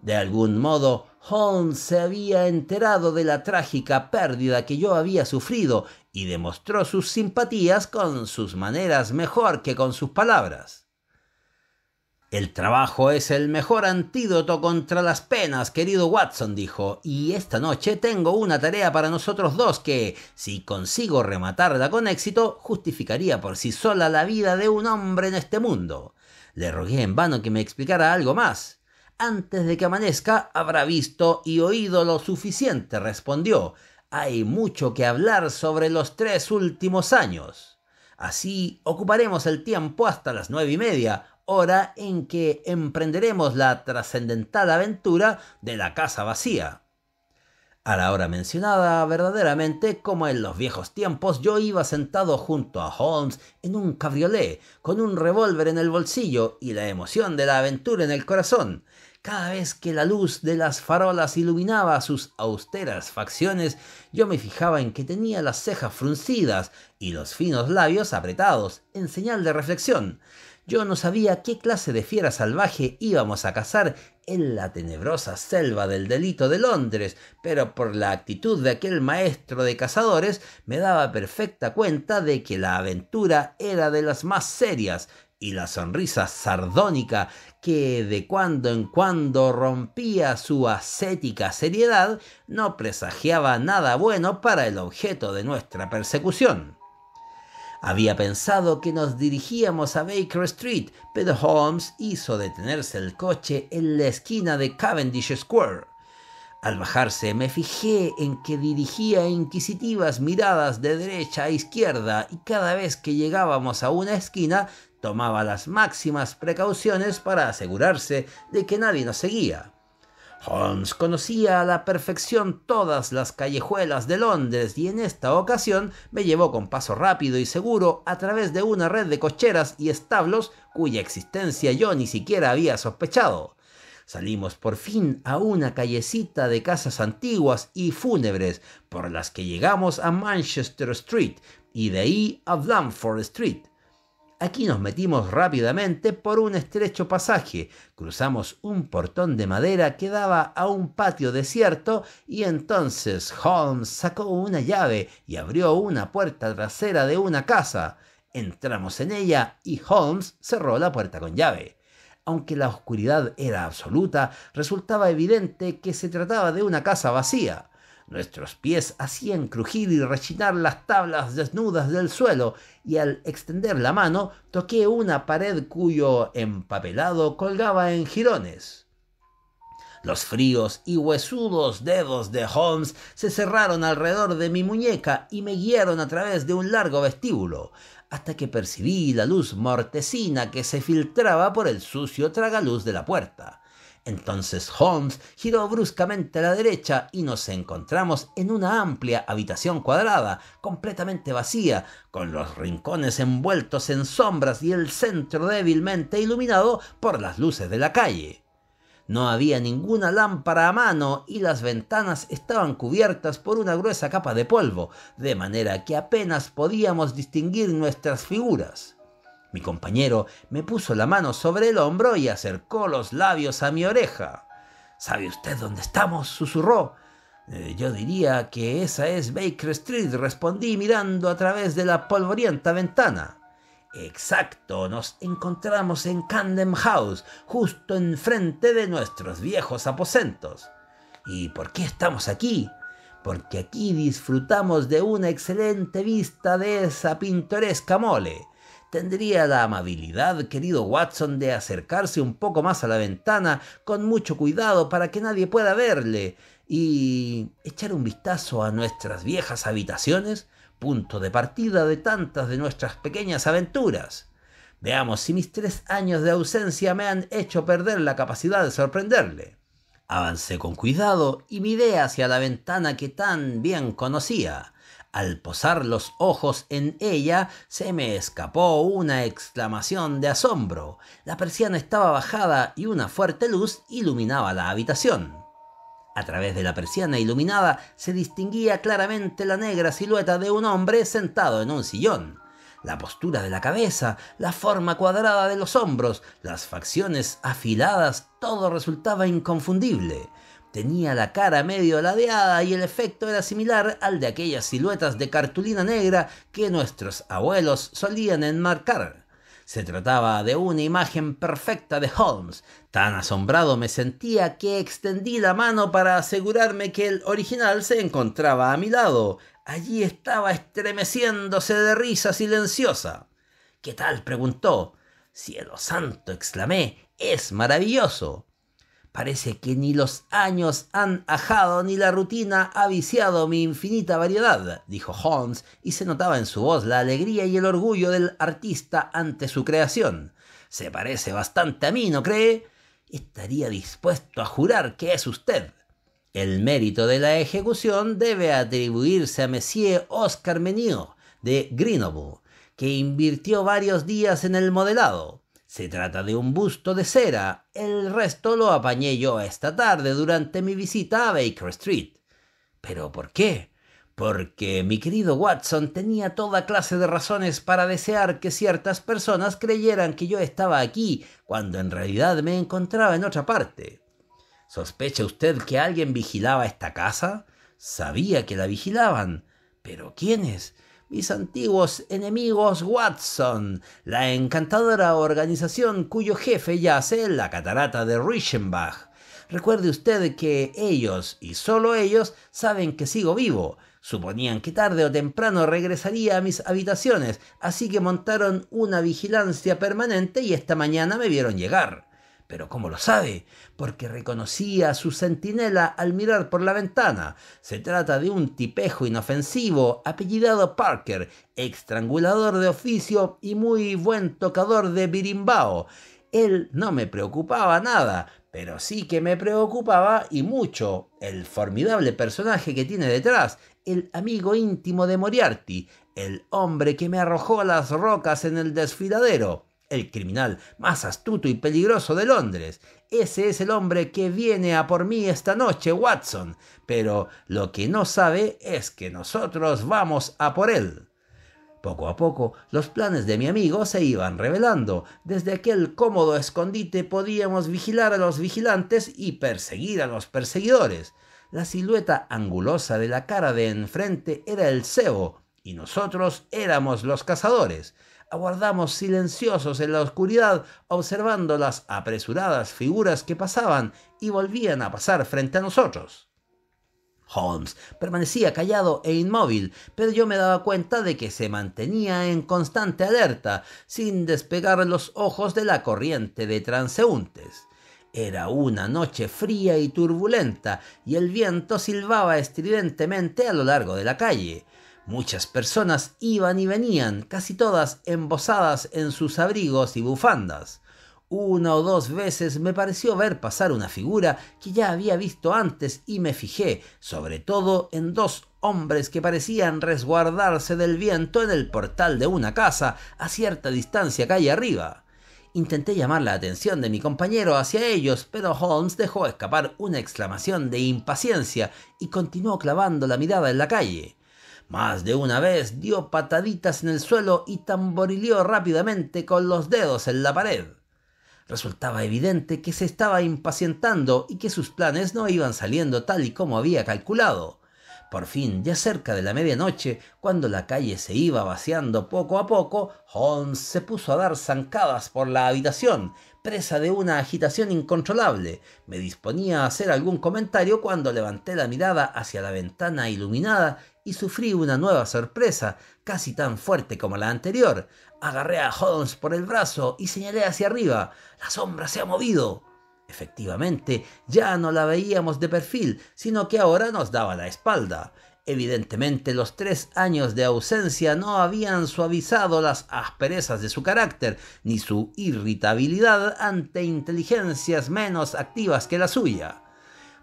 De algún modo, Holmes se había enterado de la trágica pérdida que yo había sufrido y demostró sus simpatías con sus maneras mejor que con sus palabras. El trabajo es el mejor antídoto contra las penas, querido Watson, dijo, y esta noche tengo una tarea para nosotros dos que, si consigo rematarla con éxito, justificaría por sí sola la vida de un hombre en este mundo. Le rogué en vano que me explicara algo más. Antes de que amanezca habrá visto y oído lo suficiente, respondió. Hay mucho que hablar sobre los tres últimos años. Así ocuparemos el tiempo hasta las nueve y media, hora en que emprenderemos la trascendental aventura de la casa vacía. A la hora mencionada, verdaderamente, como en los viejos tiempos, yo iba sentado junto a Holmes en un cabriolet, con un revólver en el bolsillo y la emoción de la aventura en el corazón. Cada vez que la luz de las farolas iluminaba sus austeras facciones, yo me fijaba en que tenía las cejas fruncidas y los finos labios apretados, en señal de reflexión. Yo no sabía qué clase de fiera salvaje íbamos a cazar en la tenebrosa selva del delito de Londres, pero por la actitud de aquel maestro de cazadores me daba perfecta cuenta de que la aventura era de las más serias, y la sonrisa sardónica que de cuando en cuando rompía su ascética seriedad no presagiaba nada bueno para el objeto de nuestra persecución. Había pensado que nos dirigíamos a Baker Street, pero Holmes hizo detenerse el coche en la esquina de Cavendish Square. Al bajarse me fijé en que dirigía inquisitivas miradas de derecha a izquierda y cada vez que llegábamos a una esquina tomaba las máximas precauciones para asegurarse de que nadie nos seguía. Holmes conocía a la perfección todas las callejuelas de Londres y en esta ocasión me llevó con paso rápido y seguro a través de una red de cocheras y establos cuya existencia yo ni siquiera había sospechado. Salimos por fin a una callecita de casas antiguas y fúnebres por las que llegamos a Manchester Street y de ahí a Blanford Street. Aquí nos metimos rápidamente por un estrecho pasaje, cruzamos un portón de madera que daba a un patio desierto y entonces Holmes sacó una llave y abrió una puerta trasera de una casa. Entramos en ella y Holmes cerró la puerta con llave. Aunque la oscuridad era absoluta, resultaba evidente que se trataba de una casa vacía. Nuestros pies hacían crujir y rechinar las tablas desnudas del suelo, y al extender la mano toqué una pared cuyo empapelado colgaba en jirones. Los fríos y huesudos dedos de Holmes se cerraron alrededor de mi muñeca y me guiaron a través de un largo vestíbulo, hasta que percibí la luz mortecina que se filtraba por el sucio tragaluz de la puerta. Entonces Holmes giró bruscamente a la derecha y nos encontramos en una amplia habitación cuadrada, completamente vacía, con los rincones envueltos en sombras y el centro débilmente iluminado por las luces de la calle. No había ninguna lámpara a mano y las ventanas estaban cubiertas por una gruesa capa de polvo, de manera que apenas podíamos distinguir nuestras figuras. Mi compañero me puso la mano sobre el hombro y acercó los labios a mi oreja. ¿Sabe usted dónde estamos? susurró. Eh, yo diría que esa es Baker Street, respondí mirando a través de la polvorienta ventana. Exacto, nos encontramos en Candem House, justo enfrente de nuestros viejos aposentos. ¿Y por qué estamos aquí? Porque aquí disfrutamos de una excelente vista de esa pintoresca mole tendría la amabilidad, querido Watson, de acercarse un poco más a la ventana con mucho cuidado para que nadie pueda verle y echar un vistazo a nuestras viejas habitaciones, punto de partida de tantas de nuestras pequeñas aventuras. Veamos si mis tres años de ausencia me han hecho perder la capacidad de sorprenderle. Avancé con cuidado y miré hacia la ventana que tan bien conocía. Al posar los ojos en ella, se me escapó una exclamación de asombro. La persiana estaba bajada y una fuerte luz iluminaba la habitación. A través de la persiana iluminada se distinguía claramente la negra silueta de un hombre sentado en un sillón. La postura de la cabeza, la forma cuadrada de los hombros, las facciones afiladas, todo resultaba inconfundible. Tenía la cara medio ladeada y el efecto era similar al de aquellas siluetas de cartulina negra que nuestros abuelos solían enmarcar. Se trataba de una imagen perfecta de Holmes. Tan asombrado me sentía que extendí la mano para asegurarme que el original se encontraba a mi lado. Allí estaba estremeciéndose de risa silenciosa. ¿Qué tal? preguntó. Cielo santo, exclamé. Es maravilloso. Parece que ni los años han ajado ni la rutina ha viciado mi infinita variedad, dijo Holmes, y se notaba en su voz la alegría y el orgullo del artista ante su creación. Se parece bastante a mí, ¿no cree? Estaría dispuesto a jurar que es usted. El mérito de la ejecución debe atribuirse a Monsieur Oscar Menio, de Grenoble, que invirtió varios días en el modelado. Se trata de un busto de cera. El resto lo apañé yo esta tarde durante mi visita a Baker Street. ¿Pero por qué? Porque mi querido Watson tenía toda clase de razones para desear que ciertas personas creyeran que yo estaba aquí, cuando en realidad me encontraba en otra parte. ¿Sospecha usted que alguien vigilaba esta casa? Sabía que la vigilaban. ¿Pero quiénes? mis antiguos enemigos Watson, la encantadora organización cuyo jefe yace en la catarata de Rischenbach. Recuerde usted que ellos, y solo ellos, saben que sigo vivo. Suponían que tarde o temprano regresaría a mis habitaciones, así que montaron una vigilancia permanente y esta mañana me vieron llegar. Pero ¿cómo lo sabe? Porque reconocía a su centinela al mirar por la ventana. Se trata de un tipejo inofensivo, apellidado Parker, estrangulador de oficio y muy buen tocador de birimbao. Él no me preocupaba nada, pero sí que me preocupaba y mucho el formidable personaje que tiene detrás, el amigo íntimo de Moriarty, el hombre que me arrojó las rocas en el desfiladero el criminal más astuto y peligroso de Londres. Ese es el hombre que viene a por mí esta noche, Watson. Pero lo que no sabe es que nosotros vamos a por él. Poco a poco los planes de mi amigo se iban revelando. Desde aquel cómodo escondite podíamos vigilar a los vigilantes y perseguir a los perseguidores. La silueta angulosa de la cara de enfrente era el cebo y nosotros éramos los cazadores aguardamos silenciosos en la oscuridad, observando las apresuradas figuras que pasaban y volvían a pasar frente a nosotros. Holmes permanecía callado e inmóvil, pero yo me daba cuenta de que se mantenía en constante alerta, sin despegar los ojos de la corriente de transeúntes. Era una noche fría y turbulenta, y el viento silbaba estridentemente a lo largo de la calle. Muchas personas iban y venían, casi todas embosadas en sus abrigos y bufandas. Una o dos veces me pareció ver pasar una figura que ya había visto antes y me fijé, sobre todo, en dos hombres que parecían resguardarse del viento en el portal de una casa a cierta distancia calle arriba. Intenté llamar la atención de mi compañero hacia ellos, pero Holmes dejó escapar una exclamación de impaciencia y continuó clavando la mirada en la calle. Más de una vez dio pataditas en el suelo y tamborileó rápidamente con los dedos en la pared. Resultaba evidente que se estaba impacientando y que sus planes no iban saliendo tal y como había calculado. Por fin, ya cerca de la medianoche, cuando la calle se iba vaciando poco a poco, Holmes se puso a dar zancadas por la habitación, presa de una agitación incontrolable. Me disponía a hacer algún comentario cuando levanté la mirada hacia la ventana iluminada y sufrí una nueva sorpresa, casi tan fuerte como la anterior. Agarré a Holmes por el brazo y señalé hacia arriba. La sombra se ha movido. Efectivamente, ya no la veíamos de perfil, sino que ahora nos daba la espalda. Evidentemente los tres años de ausencia no habían suavizado las asperezas de su carácter, ni su irritabilidad ante inteligencias menos activas que la suya.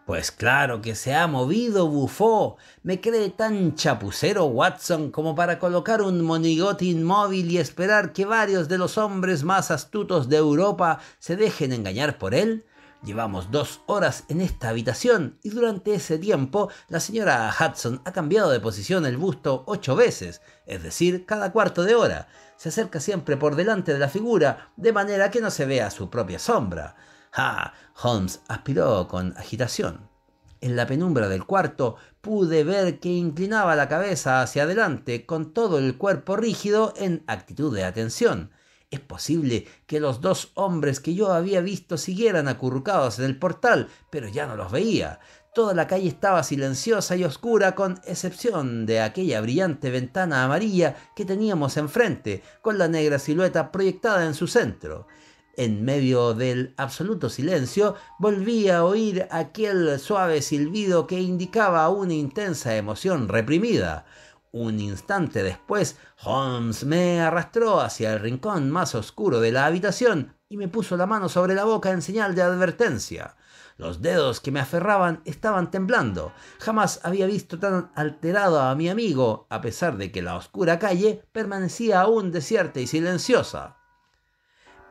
Pues claro que se ha movido, bufó. Me cree tan chapucero Watson como para colocar un monigote inmóvil y esperar que varios de los hombres más astutos de Europa se dejen engañar por él. Llevamos dos horas en esta habitación y durante ese tiempo la señora Hudson ha cambiado de posición el busto ocho veces, es decir, cada cuarto de hora. Se acerca siempre por delante de la figura, de manera que no se vea su propia sombra. ¡Ja! Ah, Holmes aspiró con agitación. En la penumbra del cuarto pude ver que inclinaba la cabeza hacia adelante con todo el cuerpo rígido en actitud de atención. Es posible que los dos hombres que yo había visto siguieran acurrucados en el portal, pero ya no los veía. Toda la calle estaba silenciosa y oscura, con excepción de aquella brillante ventana amarilla que teníamos enfrente, con la negra silueta proyectada en su centro. En medio del absoluto silencio, volví a oír aquel suave silbido que indicaba una intensa emoción reprimida. Un instante después, Holmes me arrastró hacia el rincón más oscuro de la habitación y me puso la mano sobre la boca en señal de advertencia. Los dedos que me aferraban estaban temblando. Jamás había visto tan alterado a mi amigo, a pesar de que la oscura calle permanecía aún desierta y silenciosa.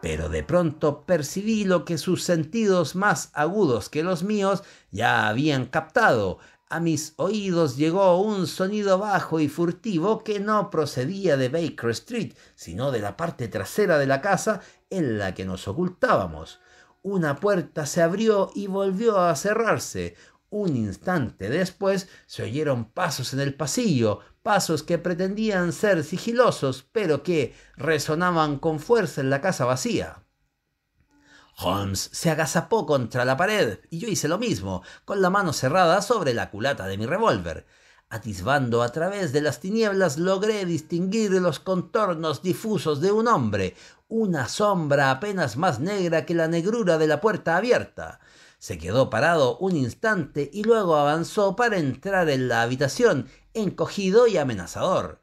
Pero de pronto percibí lo que sus sentidos más agudos que los míos ya habían captado, a mis oídos llegó un sonido bajo y furtivo que no procedía de Baker Street, sino de la parte trasera de la casa en la que nos ocultábamos. Una puerta se abrió y volvió a cerrarse. Un instante después se oyeron pasos en el pasillo, pasos que pretendían ser sigilosos, pero que resonaban con fuerza en la casa vacía. Holmes se agazapó contra la pared y yo hice lo mismo, con la mano cerrada sobre la culata de mi revólver. Atisbando a través de las tinieblas logré distinguir los contornos difusos de un hombre, una sombra apenas más negra que la negrura de la puerta abierta. Se quedó parado un instante y luego avanzó para entrar en la habitación, encogido y amenazador.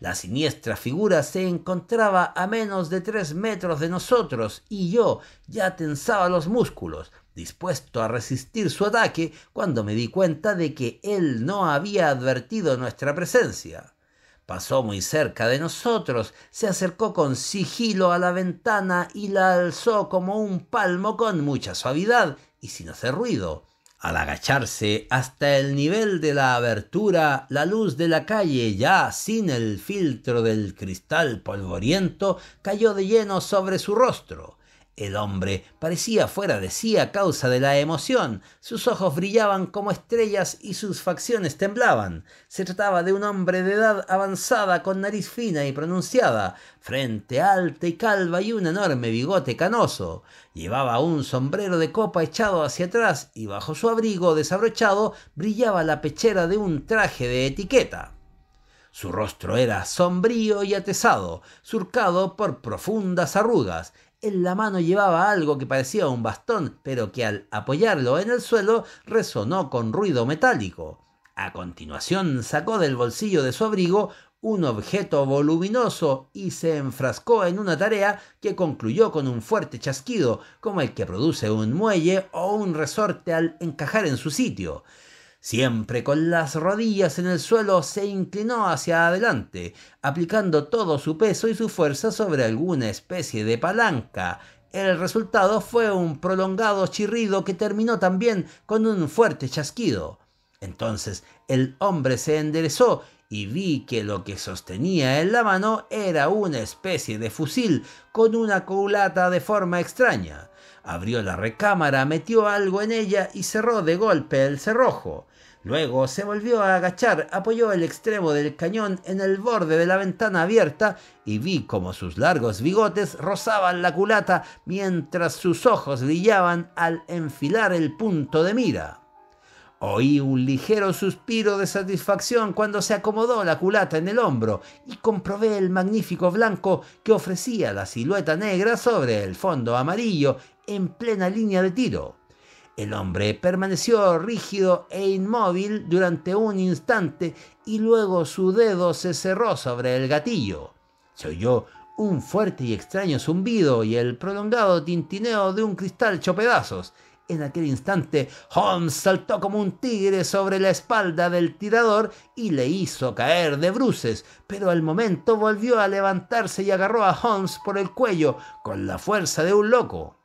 La siniestra figura se encontraba a menos de tres metros de nosotros y yo ya tensaba los músculos, dispuesto a resistir su ataque cuando me di cuenta de que él no había advertido nuestra presencia. Pasó muy cerca de nosotros, se acercó con sigilo a la ventana y la alzó como un palmo con mucha suavidad y sin hacer ruido. Al agacharse hasta el nivel de la abertura, la luz de la calle, ya sin el filtro del cristal polvoriento, cayó de lleno sobre su rostro. El hombre parecía fuera de sí a causa de la emoción. Sus ojos brillaban como estrellas y sus facciones temblaban. Se trataba de un hombre de edad avanzada con nariz fina y pronunciada, frente alta y calva y un enorme bigote canoso. Llevaba un sombrero de copa echado hacia atrás y bajo su abrigo desabrochado brillaba la pechera de un traje de etiqueta. Su rostro era sombrío y atesado, surcado por profundas arrugas. En la mano llevaba algo que parecía un bastón, pero que al apoyarlo en el suelo resonó con ruido metálico. A continuación sacó del bolsillo de su abrigo un objeto voluminoso y se enfrascó en una tarea que concluyó con un fuerte chasquido, como el que produce un muelle o un resorte al encajar en su sitio. Siempre con las rodillas en el suelo se inclinó hacia adelante, aplicando todo su peso y su fuerza sobre alguna especie de palanca. El resultado fue un prolongado chirrido que terminó también con un fuerte chasquido. Entonces el hombre se enderezó y vi que lo que sostenía en la mano era una especie de fusil con una culata de forma extraña. Abrió la recámara, metió algo en ella y cerró de golpe el cerrojo. Luego se volvió a agachar, apoyó el extremo del cañón en el borde de la ventana abierta y vi como sus largos bigotes rozaban la culata mientras sus ojos brillaban al enfilar el punto de mira. Oí un ligero suspiro de satisfacción cuando se acomodó la culata en el hombro y comprobé el magnífico blanco que ofrecía la silueta negra sobre el fondo amarillo en plena línea de tiro. El hombre permaneció rígido e inmóvil durante un instante y luego su dedo se cerró sobre el gatillo. Se oyó un fuerte y extraño zumbido y el prolongado tintineo de un cristal hecho pedazos. En aquel instante, Holmes saltó como un tigre sobre la espalda del tirador y le hizo caer de bruces, pero al momento volvió a levantarse y agarró a Holmes por el cuello con la fuerza de un loco.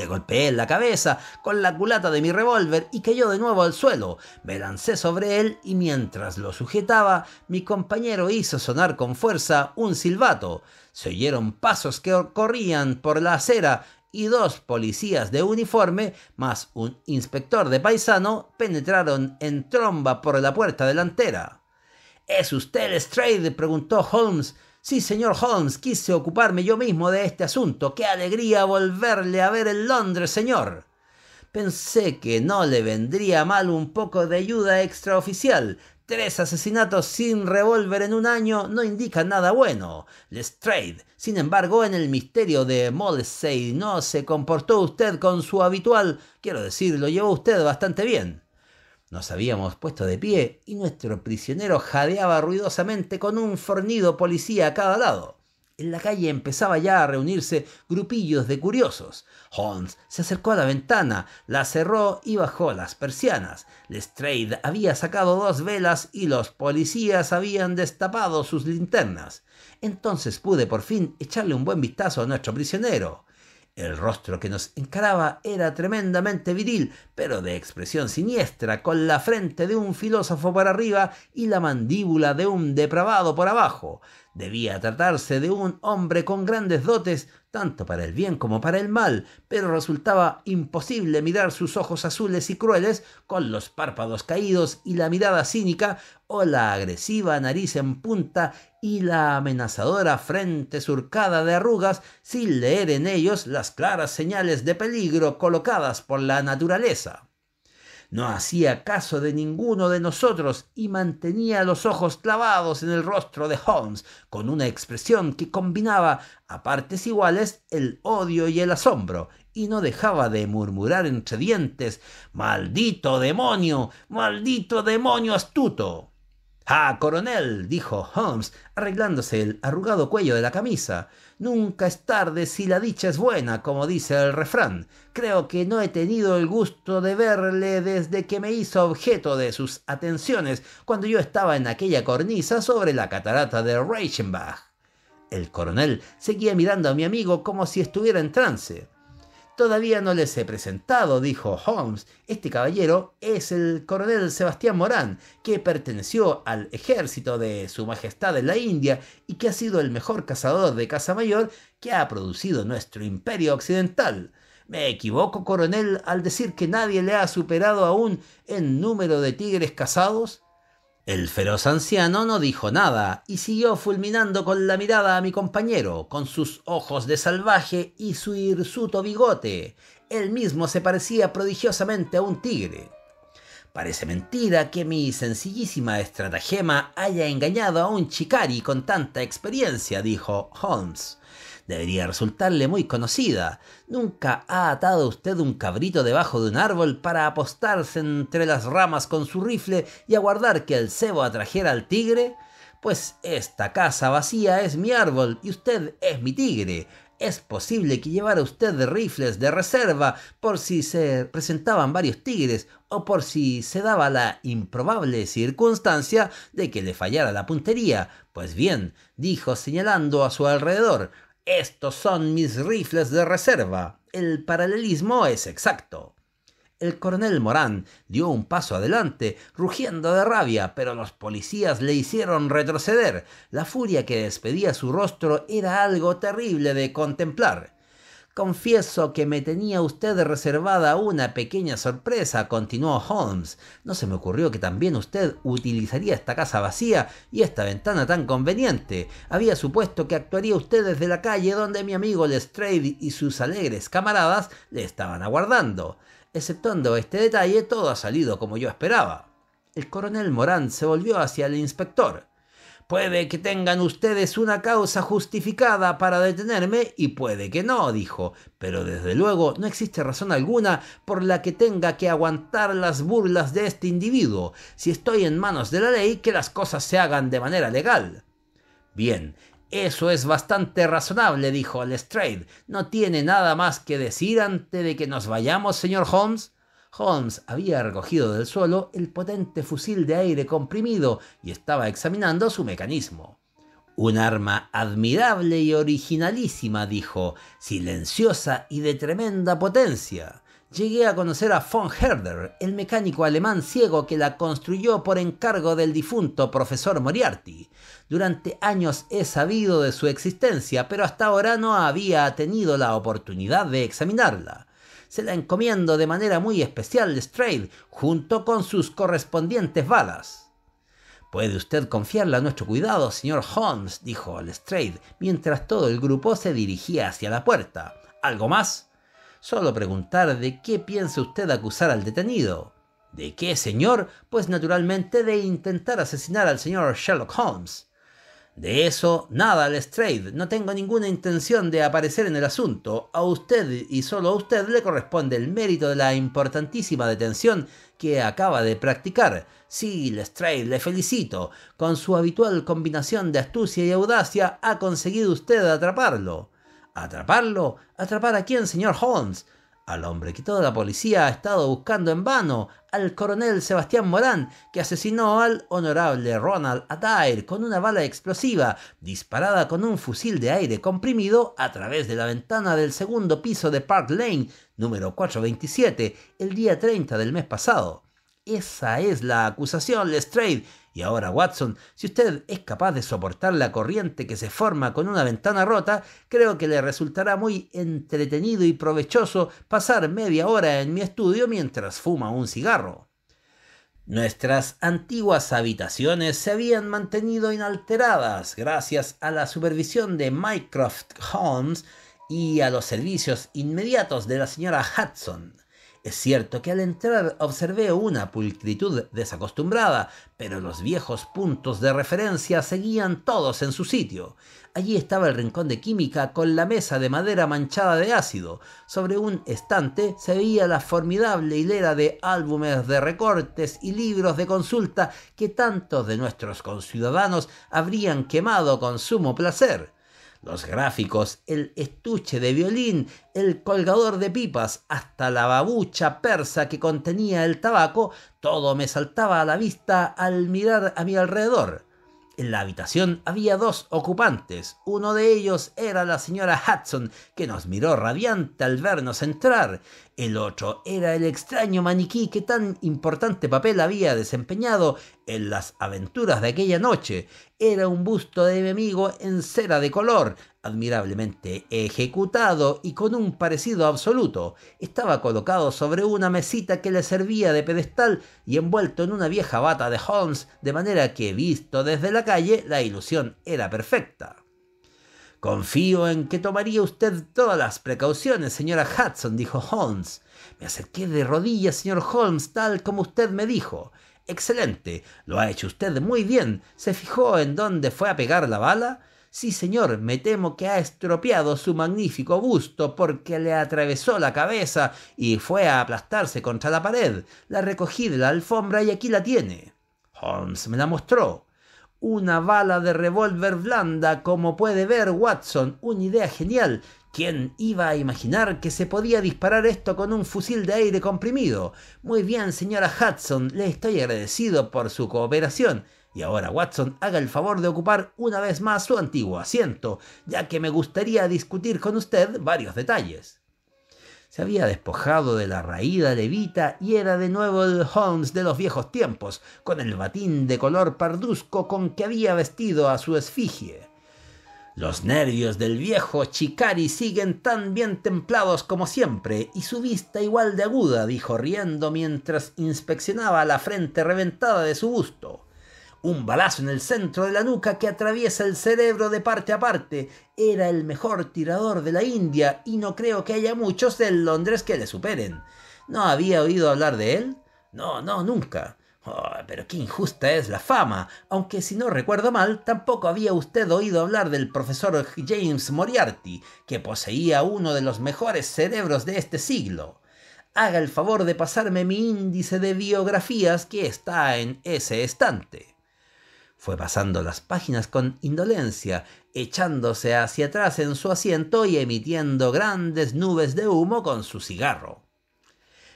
Le golpeé en la cabeza con la culata de mi revólver y cayó de nuevo al suelo. Me lancé sobre él y mientras lo sujetaba, mi compañero hizo sonar con fuerza un silbato. Se oyeron pasos que corrían por la acera y dos policías de uniforme, más un inspector de paisano, penetraron en tromba por la puerta delantera. ¿Es usted Strade? preguntó Holmes Sí, señor Holmes, quise ocuparme yo mismo de este asunto. Qué alegría volverle a ver en Londres, señor. Pensé que no le vendría mal un poco de ayuda extraoficial. Tres asesinatos sin revólver en un año no indican nada bueno. Lestrade, sin embargo, en el misterio de Molesey no se comportó usted con su habitual, quiero decir, lo llevó usted bastante bien. Nos habíamos puesto de pie y nuestro prisionero jadeaba ruidosamente con un fornido policía a cada lado. En la calle empezaba ya a reunirse grupillos de curiosos. Holmes se acercó a la ventana, la cerró y bajó las persianas. Lestrade había sacado dos velas y los policías habían destapado sus linternas. Entonces pude por fin echarle un buen vistazo a nuestro prisionero. El rostro que nos encaraba era tremendamente viril, pero de expresión siniestra, con la frente de un filósofo por arriba y la mandíbula de un depravado por abajo. Debía tratarse de un hombre con grandes dotes, tanto para el bien como para el mal, pero resultaba imposible mirar sus ojos azules y crueles con los párpados caídos y la mirada cínica o la agresiva nariz en punta y la amenazadora frente surcada de arrugas sin leer en ellos las claras señales de peligro colocadas por la naturaleza. No hacía caso de ninguno de nosotros y mantenía los ojos clavados en el rostro de Holmes, con una expresión que combinaba a partes iguales el odio y el asombro, y no dejaba de murmurar entre dientes Maldito demonio, maldito demonio astuto. Ah, coronel, dijo Holmes, arreglándose el arrugado cuello de la camisa. Nunca es tarde si la dicha es buena, como dice el refrán. Creo que no he tenido el gusto de verle desde que me hizo objeto de sus atenciones cuando yo estaba en aquella cornisa sobre la catarata de Reichenbach. El coronel seguía mirando a mi amigo como si estuviera en trance. Todavía no les he presentado, dijo Holmes. Este caballero es el coronel Sebastián Morán, que perteneció al ejército de Su Majestad en la India y que ha sido el mejor cazador de caza mayor que ha producido nuestro imperio occidental. Me equivoco, coronel, al decir que nadie le ha superado aún en número de tigres cazados. El feroz anciano no dijo nada y siguió fulminando con la mirada a mi compañero, con sus ojos de salvaje y su hirsuto bigote. Él mismo se parecía prodigiosamente a un tigre. Parece mentira que mi sencillísima estratagema haya engañado a un chicari con tanta experiencia, dijo Holmes debería resultarle muy conocida. Nunca ha atado usted un cabrito debajo de un árbol para apostarse entre las ramas con su rifle y aguardar que el cebo atrajera al tigre? Pues esta casa vacía es mi árbol y usted es mi tigre. Es posible que llevara usted rifles de reserva por si se presentaban varios tigres o por si se daba la improbable circunstancia de que le fallara la puntería. Pues bien, dijo señalando a su alrededor, estos son mis rifles de reserva. El paralelismo es exacto. El coronel Morán dio un paso adelante, rugiendo de rabia, pero los policías le hicieron retroceder. La furia que despedía su rostro era algo terrible de contemplar. Confieso que me tenía usted reservada una pequeña sorpresa, continuó Holmes. No se me ocurrió que también usted utilizaría esta casa vacía y esta ventana tan conveniente. Había supuesto que actuaría usted desde la calle donde mi amigo Lestrade y sus alegres camaradas le estaban aguardando. Exceptuando este detalle, todo ha salido como yo esperaba. El coronel Morán se volvió hacia el inspector. Puede que tengan ustedes una causa justificada para detenerme y puede que no, dijo, pero desde luego no existe razón alguna por la que tenga que aguantar las burlas de este individuo. Si estoy en manos de la ley, que las cosas se hagan de manera legal. Bien, eso es bastante razonable, dijo Lestrade. ¿No tiene nada más que decir antes de que nos vayamos, señor Holmes? Holmes había recogido del suelo el potente fusil de aire comprimido y estaba examinando su mecanismo. Un arma admirable y originalísima, dijo, silenciosa y de tremenda potencia. Llegué a conocer a von Herder, el mecánico alemán ciego que la construyó por encargo del difunto profesor Moriarty. Durante años he sabido de su existencia, pero hasta ahora no había tenido la oportunidad de examinarla se la encomiendo de manera muy especial Lestrade, junto con sus correspondientes balas. Puede usted confiarla a nuestro cuidado, señor Holmes, dijo Lestrade, mientras todo el grupo se dirigía hacia la puerta. ¿Algo más? Solo preguntar de qué piensa usted acusar al detenido. ¿De qué, señor? Pues naturalmente de intentar asesinar al señor Sherlock Holmes. De eso, nada, Lestrade. No tengo ninguna intención de aparecer en el asunto. A usted y solo a usted le corresponde el mérito de la importantísima detención que acaba de practicar. Sí, Lestrade, le felicito. Con su habitual combinación de astucia y audacia, ha conseguido usted atraparlo. ¿Atraparlo? ¿Atrapar a quién, señor Holmes? al hombre que toda la policía ha estado buscando en vano, al coronel Sebastián Morán, que asesinó al honorable Ronald Adair con una bala explosiva disparada con un fusil de aire comprimido a través de la ventana del segundo piso de Park Lane, número 427, el día 30 del mes pasado. Esa es la acusación, Lestrade, y ahora, Watson, si usted es capaz de soportar la corriente que se forma con una ventana rota, creo que le resultará muy entretenido y provechoso pasar media hora en mi estudio mientras fuma un cigarro. Nuestras antiguas habitaciones se habían mantenido inalteradas gracias a la supervisión de Mycroft Holmes y a los servicios inmediatos de la señora Hudson, es cierto que al entrar observé una pulcritud desacostumbrada, pero los viejos puntos de referencia seguían todos en su sitio. Allí estaba el rincón de química con la mesa de madera manchada de ácido. Sobre un estante se veía la formidable hilera de álbumes de recortes y libros de consulta que tantos de nuestros conciudadanos habrían quemado con sumo placer los gráficos, el estuche de violín, el colgador de pipas, hasta la babucha persa que contenía el tabaco, todo me saltaba a la vista al mirar a mi alrededor. En la habitación había dos ocupantes. Uno de ellos era la señora Hudson, que nos miró radiante al vernos entrar, el otro era el extraño maniquí que tan importante papel había desempeñado en las aventuras de aquella noche. Era un busto de enemigo en cera de color, admirablemente ejecutado y con un parecido absoluto. Estaba colocado sobre una mesita que le servía de pedestal y envuelto en una vieja bata de Holmes, de manera que, visto desde la calle, la ilusión era perfecta. Confío en que tomaría usted todas las precauciones, señora Hudson, dijo Holmes. Me acerqué de rodillas, señor Holmes, tal como usted me dijo. Excelente, lo ha hecho usted muy bien. ¿Se fijó en dónde fue a pegar la bala? Sí, señor, me temo que ha estropeado su magnífico busto porque le atravesó la cabeza y fue a aplastarse contra la pared. La recogí de la alfombra y aquí la tiene. Holmes me la mostró. Una bala de revólver blanda, como puede ver Watson, una idea genial. ¿Quién iba a imaginar que se podía disparar esto con un fusil de aire comprimido? Muy bien, señora Hudson, le estoy agradecido por su cooperación. Y ahora Watson, haga el favor de ocupar una vez más su antiguo asiento, ya que me gustaría discutir con usted varios detalles. Se había despojado de la raída levita y era de nuevo el Holmes de los viejos tiempos, con el batín de color parduzco con que había vestido a su esfigie. Los nervios del viejo Chicari siguen tan bien templados como siempre, y su vista igual de aguda, dijo riendo mientras inspeccionaba la frente reventada de su busto. Un balazo en el centro de la nuca que atraviesa el cerebro de parte a parte. Era el mejor tirador de la India y no creo que haya muchos en Londres que le superen. ¿No había oído hablar de él? No, no, nunca. pero qué injusta es la fama, aunque si no recuerdo mal, tampoco había usted oído hablar del profesor James Moriarty, que poseía uno de los mejores cerebros de este siglo. Haga el favor de pasarme mi índice de biografías que está en ese estante. Fue pasando las páginas con indolencia, echándose hacia atrás en su asiento y emitiendo grandes nubes de humo con su cigarro.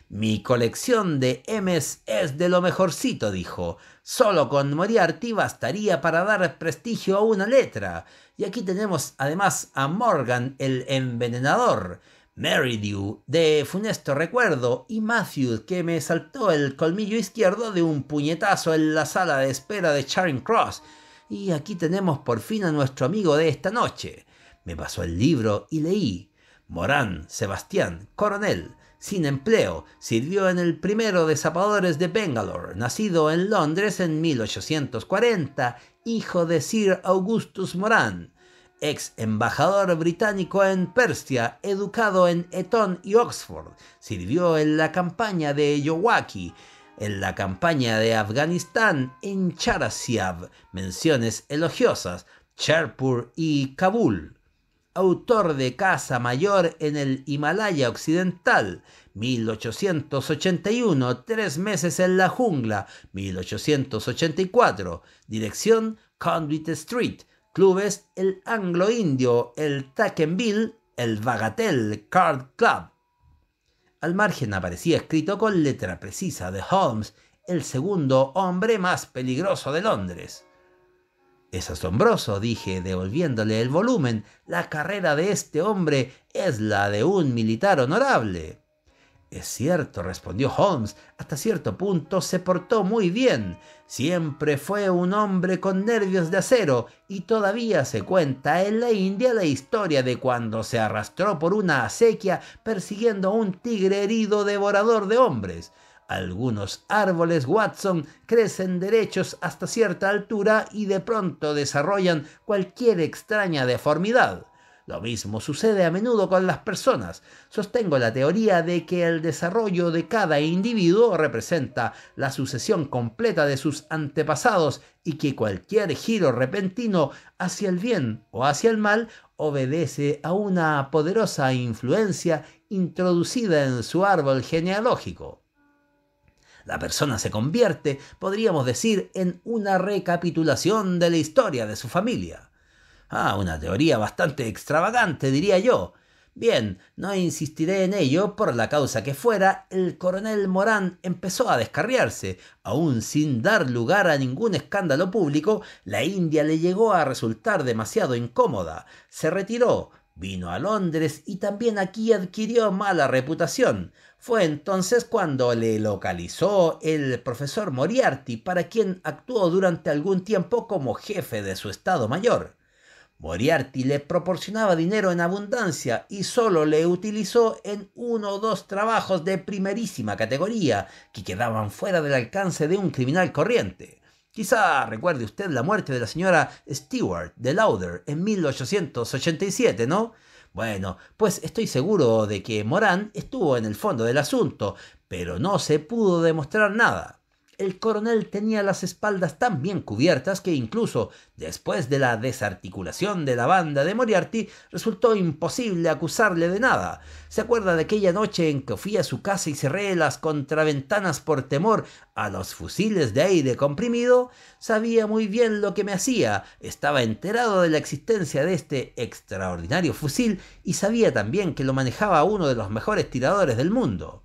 Mi colección de M's es de lo mejorcito, dijo. Solo con Moriarty bastaría para dar prestigio a una letra. Y aquí tenemos además a Morgan el envenenador, Meridue, de Funesto Recuerdo, y Matthew, que me saltó el colmillo izquierdo de un puñetazo en la sala de espera de Charing Cross. Y aquí tenemos por fin a nuestro amigo de esta noche. Me pasó el libro y leí. Morán, Sebastián, coronel, sin empleo, sirvió en el primero de zapadores de Bangalore, nacido en Londres en 1840, hijo de Sir Augustus Morán, ex embajador británico en Persia, educado en Eton y Oxford. Sirvió en la campaña de Yowaki, en la campaña de Afganistán, en Charasiab, menciones elogiosas, Sherpur y Kabul. Autor de Casa Mayor en el Himalaya Occidental, 1881, tres meses en la jungla, 1884, dirección Conduit Street, clubes el Anglo Indio, el Tackenville, el Bagatel Card Club. Al margen aparecía escrito con letra precisa de Holmes, el segundo hombre más peligroso de Londres. Es asombroso, dije, devolviéndole el volumen. La carrera de este hombre es la de un militar honorable. Es cierto, respondió Holmes, hasta cierto punto se portó muy bien. Siempre fue un hombre con nervios de acero y todavía se cuenta en la India la historia de cuando se arrastró por una acequia persiguiendo a un tigre herido devorador de hombres. Algunos árboles, Watson, crecen derechos hasta cierta altura y de pronto desarrollan cualquier extraña deformidad. Lo mismo sucede a menudo con las personas. Sostengo la teoría de que el desarrollo de cada individuo representa la sucesión completa de sus antepasados y que cualquier giro repentino hacia el bien o hacia el mal obedece a una poderosa influencia introducida en su árbol genealógico. La persona se convierte, podríamos decir, en una recapitulación de la historia de su familia. Ah, una teoría bastante extravagante, diría yo. Bien, no insistiré en ello, por la causa que fuera, el coronel Morán empezó a descarriarse. Aún sin dar lugar a ningún escándalo público, la India le llegó a resultar demasiado incómoda. Se retiró, vino a Londres y también aquí adquirió mala reputación. Fue entonces cuando le localizó el profesor Moriarty, para quien actuó durante algún tiempo como jefe de su Estado Mayor. Moriarty le proporcionaba dinero en abundancia y solo le utilizó en uno o dos trabajos de primerísima categoría que quedaban fuera del alcance de un criminal corriente. Quizá recuerde usted la muerte de la señora Stewart de Lauder en 1887, ¿no? Bueno, pues estoy seguro de que Morán estuvo en el fondo del asunto, pero no se pudo demostrar nada. El coronel tenía las espaldas tan bien cubiertas que incluso después de la desarticulación de la banda de Moriarty resultó imposible acusarle de nada. ¿Se acuerda de aquella noche en que fui a su casa y cerré las contraventanas por temor a los fusiles de aire comprimido? Sabía muy bien lo que me hacía, estaba enterado de la existencia de este extraordinario fusil y sabía también que lo manejaba uno de los mejores tiradores del mundo.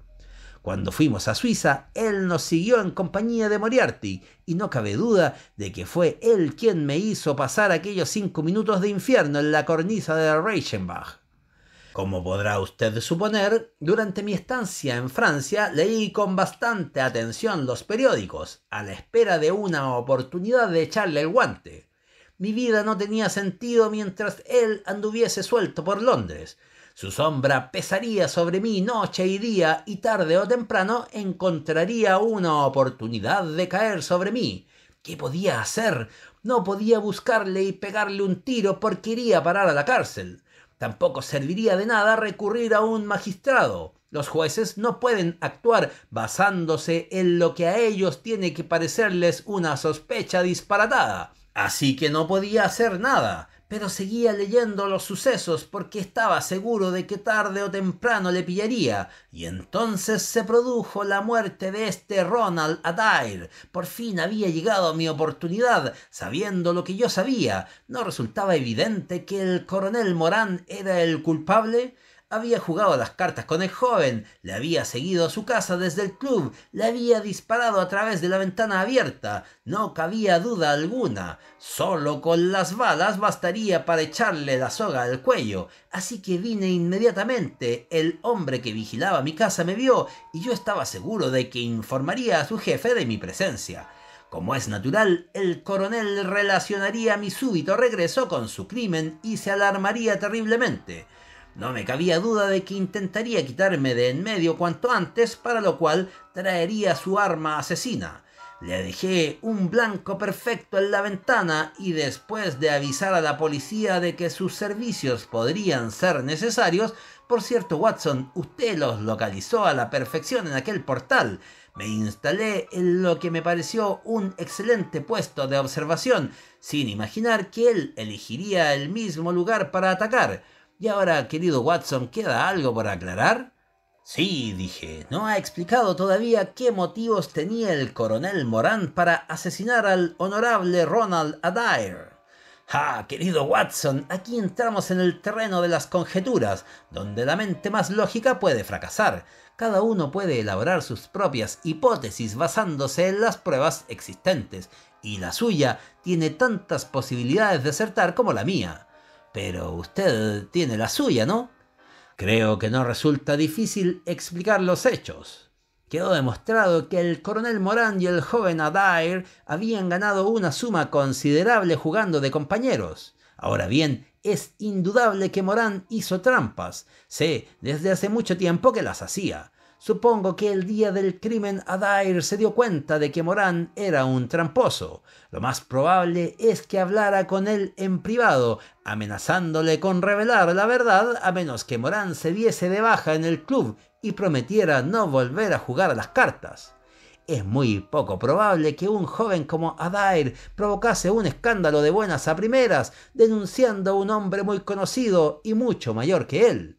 Cuando fuimos a Suiza, él nos siguió en compañía de Moriarty, y no cabe duda de que fue él quien me hizo pasar aquellos cinco minutos de infierno en la cornisa de Reichenbach. Como podrá usted suponer, durante mi estancia en Francia leí con bastante atención los periódicos, a la espera de una oportunidad de echarle el guante. Mi vida no tenía sentido mientras él anduviese suelto por Londres, su sombra pesaría sobre mí noche y día y tarde o temprano encontraría una oportunidad de caer sobre mí. ¿Qué podía hacer? No podía buscarle y pegarle un tiro porque iría parar a la cárcel. Tampoco serviría de nada recurrir a un magistrado. Los jueces no pueden actuar basándose en lo que a ellos tiene que parecerles una sospecha disparatada. Así que no podía hacer nada pero seguía leyendo los sucesos porque estaba seguro de que tarde o temprano le pillaría, y entonces se produjo la muerte de este Ronald Adair. Por fin había llegado mi oportunidad, sabiendo lo que yo sabía. ¿No resultaba evidente que el coronel Morán era el culpable? Había jugado las cartas con el joven, le había seguido a su casa desde el club, le había disparado a través de la ventana abierta. No cabía duda alguna. Solo con las balas bastaría para echarle la soga al cuello. Así que vine inmediatamente. El hombre que vigilaba mi casa me vio y yo estaba seguro de que informaría a su jefe de mi presencia. Como es natural, el coronel relacionaría mi súbito regreso con su crimen y se alarmaría terriblemente. No me cabía duda de que intentaría quitarme de en medio cuanto antes, para lo cual traería su arma asesina. Le dejé un blanco perfecto en la ventana y después de avisar a la policía de que sus servicios podrían ser necesarios, por cierto Watson, usted los localizó a la perfección en aquel portal. Me instalé en lo que me pareció un excelente puesto de observación, sin imaginar que él elegiría el mismo lugar para atacar. ¿Y ahora, querido Watson, queda algo por aclarar? Sí, dije, no ha explicado todavía qué motivos tenía el coronel Morán para asesinar al honorable Ronald Adair. Ah, querido Watson, aquí entramos en el terreno de las conjeturas, donde la mente más lógica puede fracasar. Cada uno puede elaborar sus propias hipótesis basándose en las pruebas existentes, y la suya tiene tantas posibilidades de acertar como la mía. Pero usted tiene la suya, ¿no? Creo que no resulta difícil explicar los hechos. Quedó demostrado que el coronel Morán y el joven Adair habían ganado una suma considerable jugando de compañeros. Ahora bien, es indudable que Morán hizo trampas. Sé desde hace mucho tiempo que las hacía. Supongo que el día del crimen Adair se dio cuenta de que Morán era un tramposo. Lo más probable es que hablara con él en privado, amenazándole con revelar la verdad a menos que Morán se diese de baja en el club y prometiera no volver a jugar a las cartas. Es muy poco probable que un joven como Adair provocase un escándalo de buenas a primeras, denunciando a un hombre muy conocido y mucho mayor que él.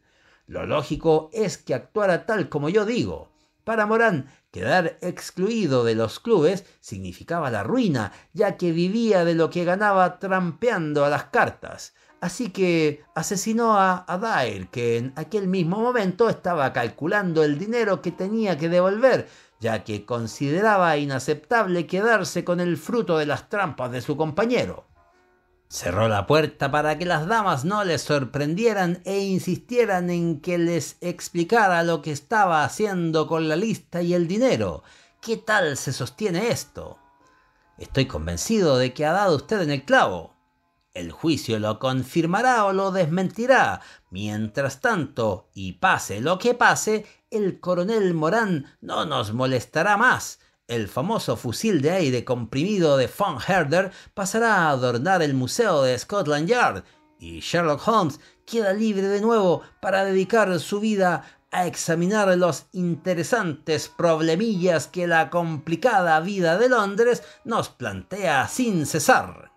Lo lógico es que actuara tal como yo digo. Para Morán, quedar excluido de los clubes significaba la ruina, ya que vivía de lo que ganaba trampeando a las cartas. Así que asesinó a Adair, que en aquel mismo momento estaba calculando el dinero que tenía que devolver, ya que consideraba inaceptable quedarse con el fruto de las trampas de su compañero. Cerró la puerta para que las damas no les sorprendieran e insistieran en que les explicara lo que estaba haciendo con la lista y el dinero. ¿Qué tal se sostiene esto? Estoy convencido de que ha dado usted en el clavo. El juicio lo confirmará o lo desmentirá. Mientras tanto, y pase lo que pase, el coronel Morán no nos molestará más el famoso fusil de aire comprimido de Von Herder pasará a adornar el museo de Scotland Yard y Sherlock Holmes queda libre de nuevo para dedicar su vida a examinar los interesantes problemillas que la complicada vida de Londres nos plantea sin cesar.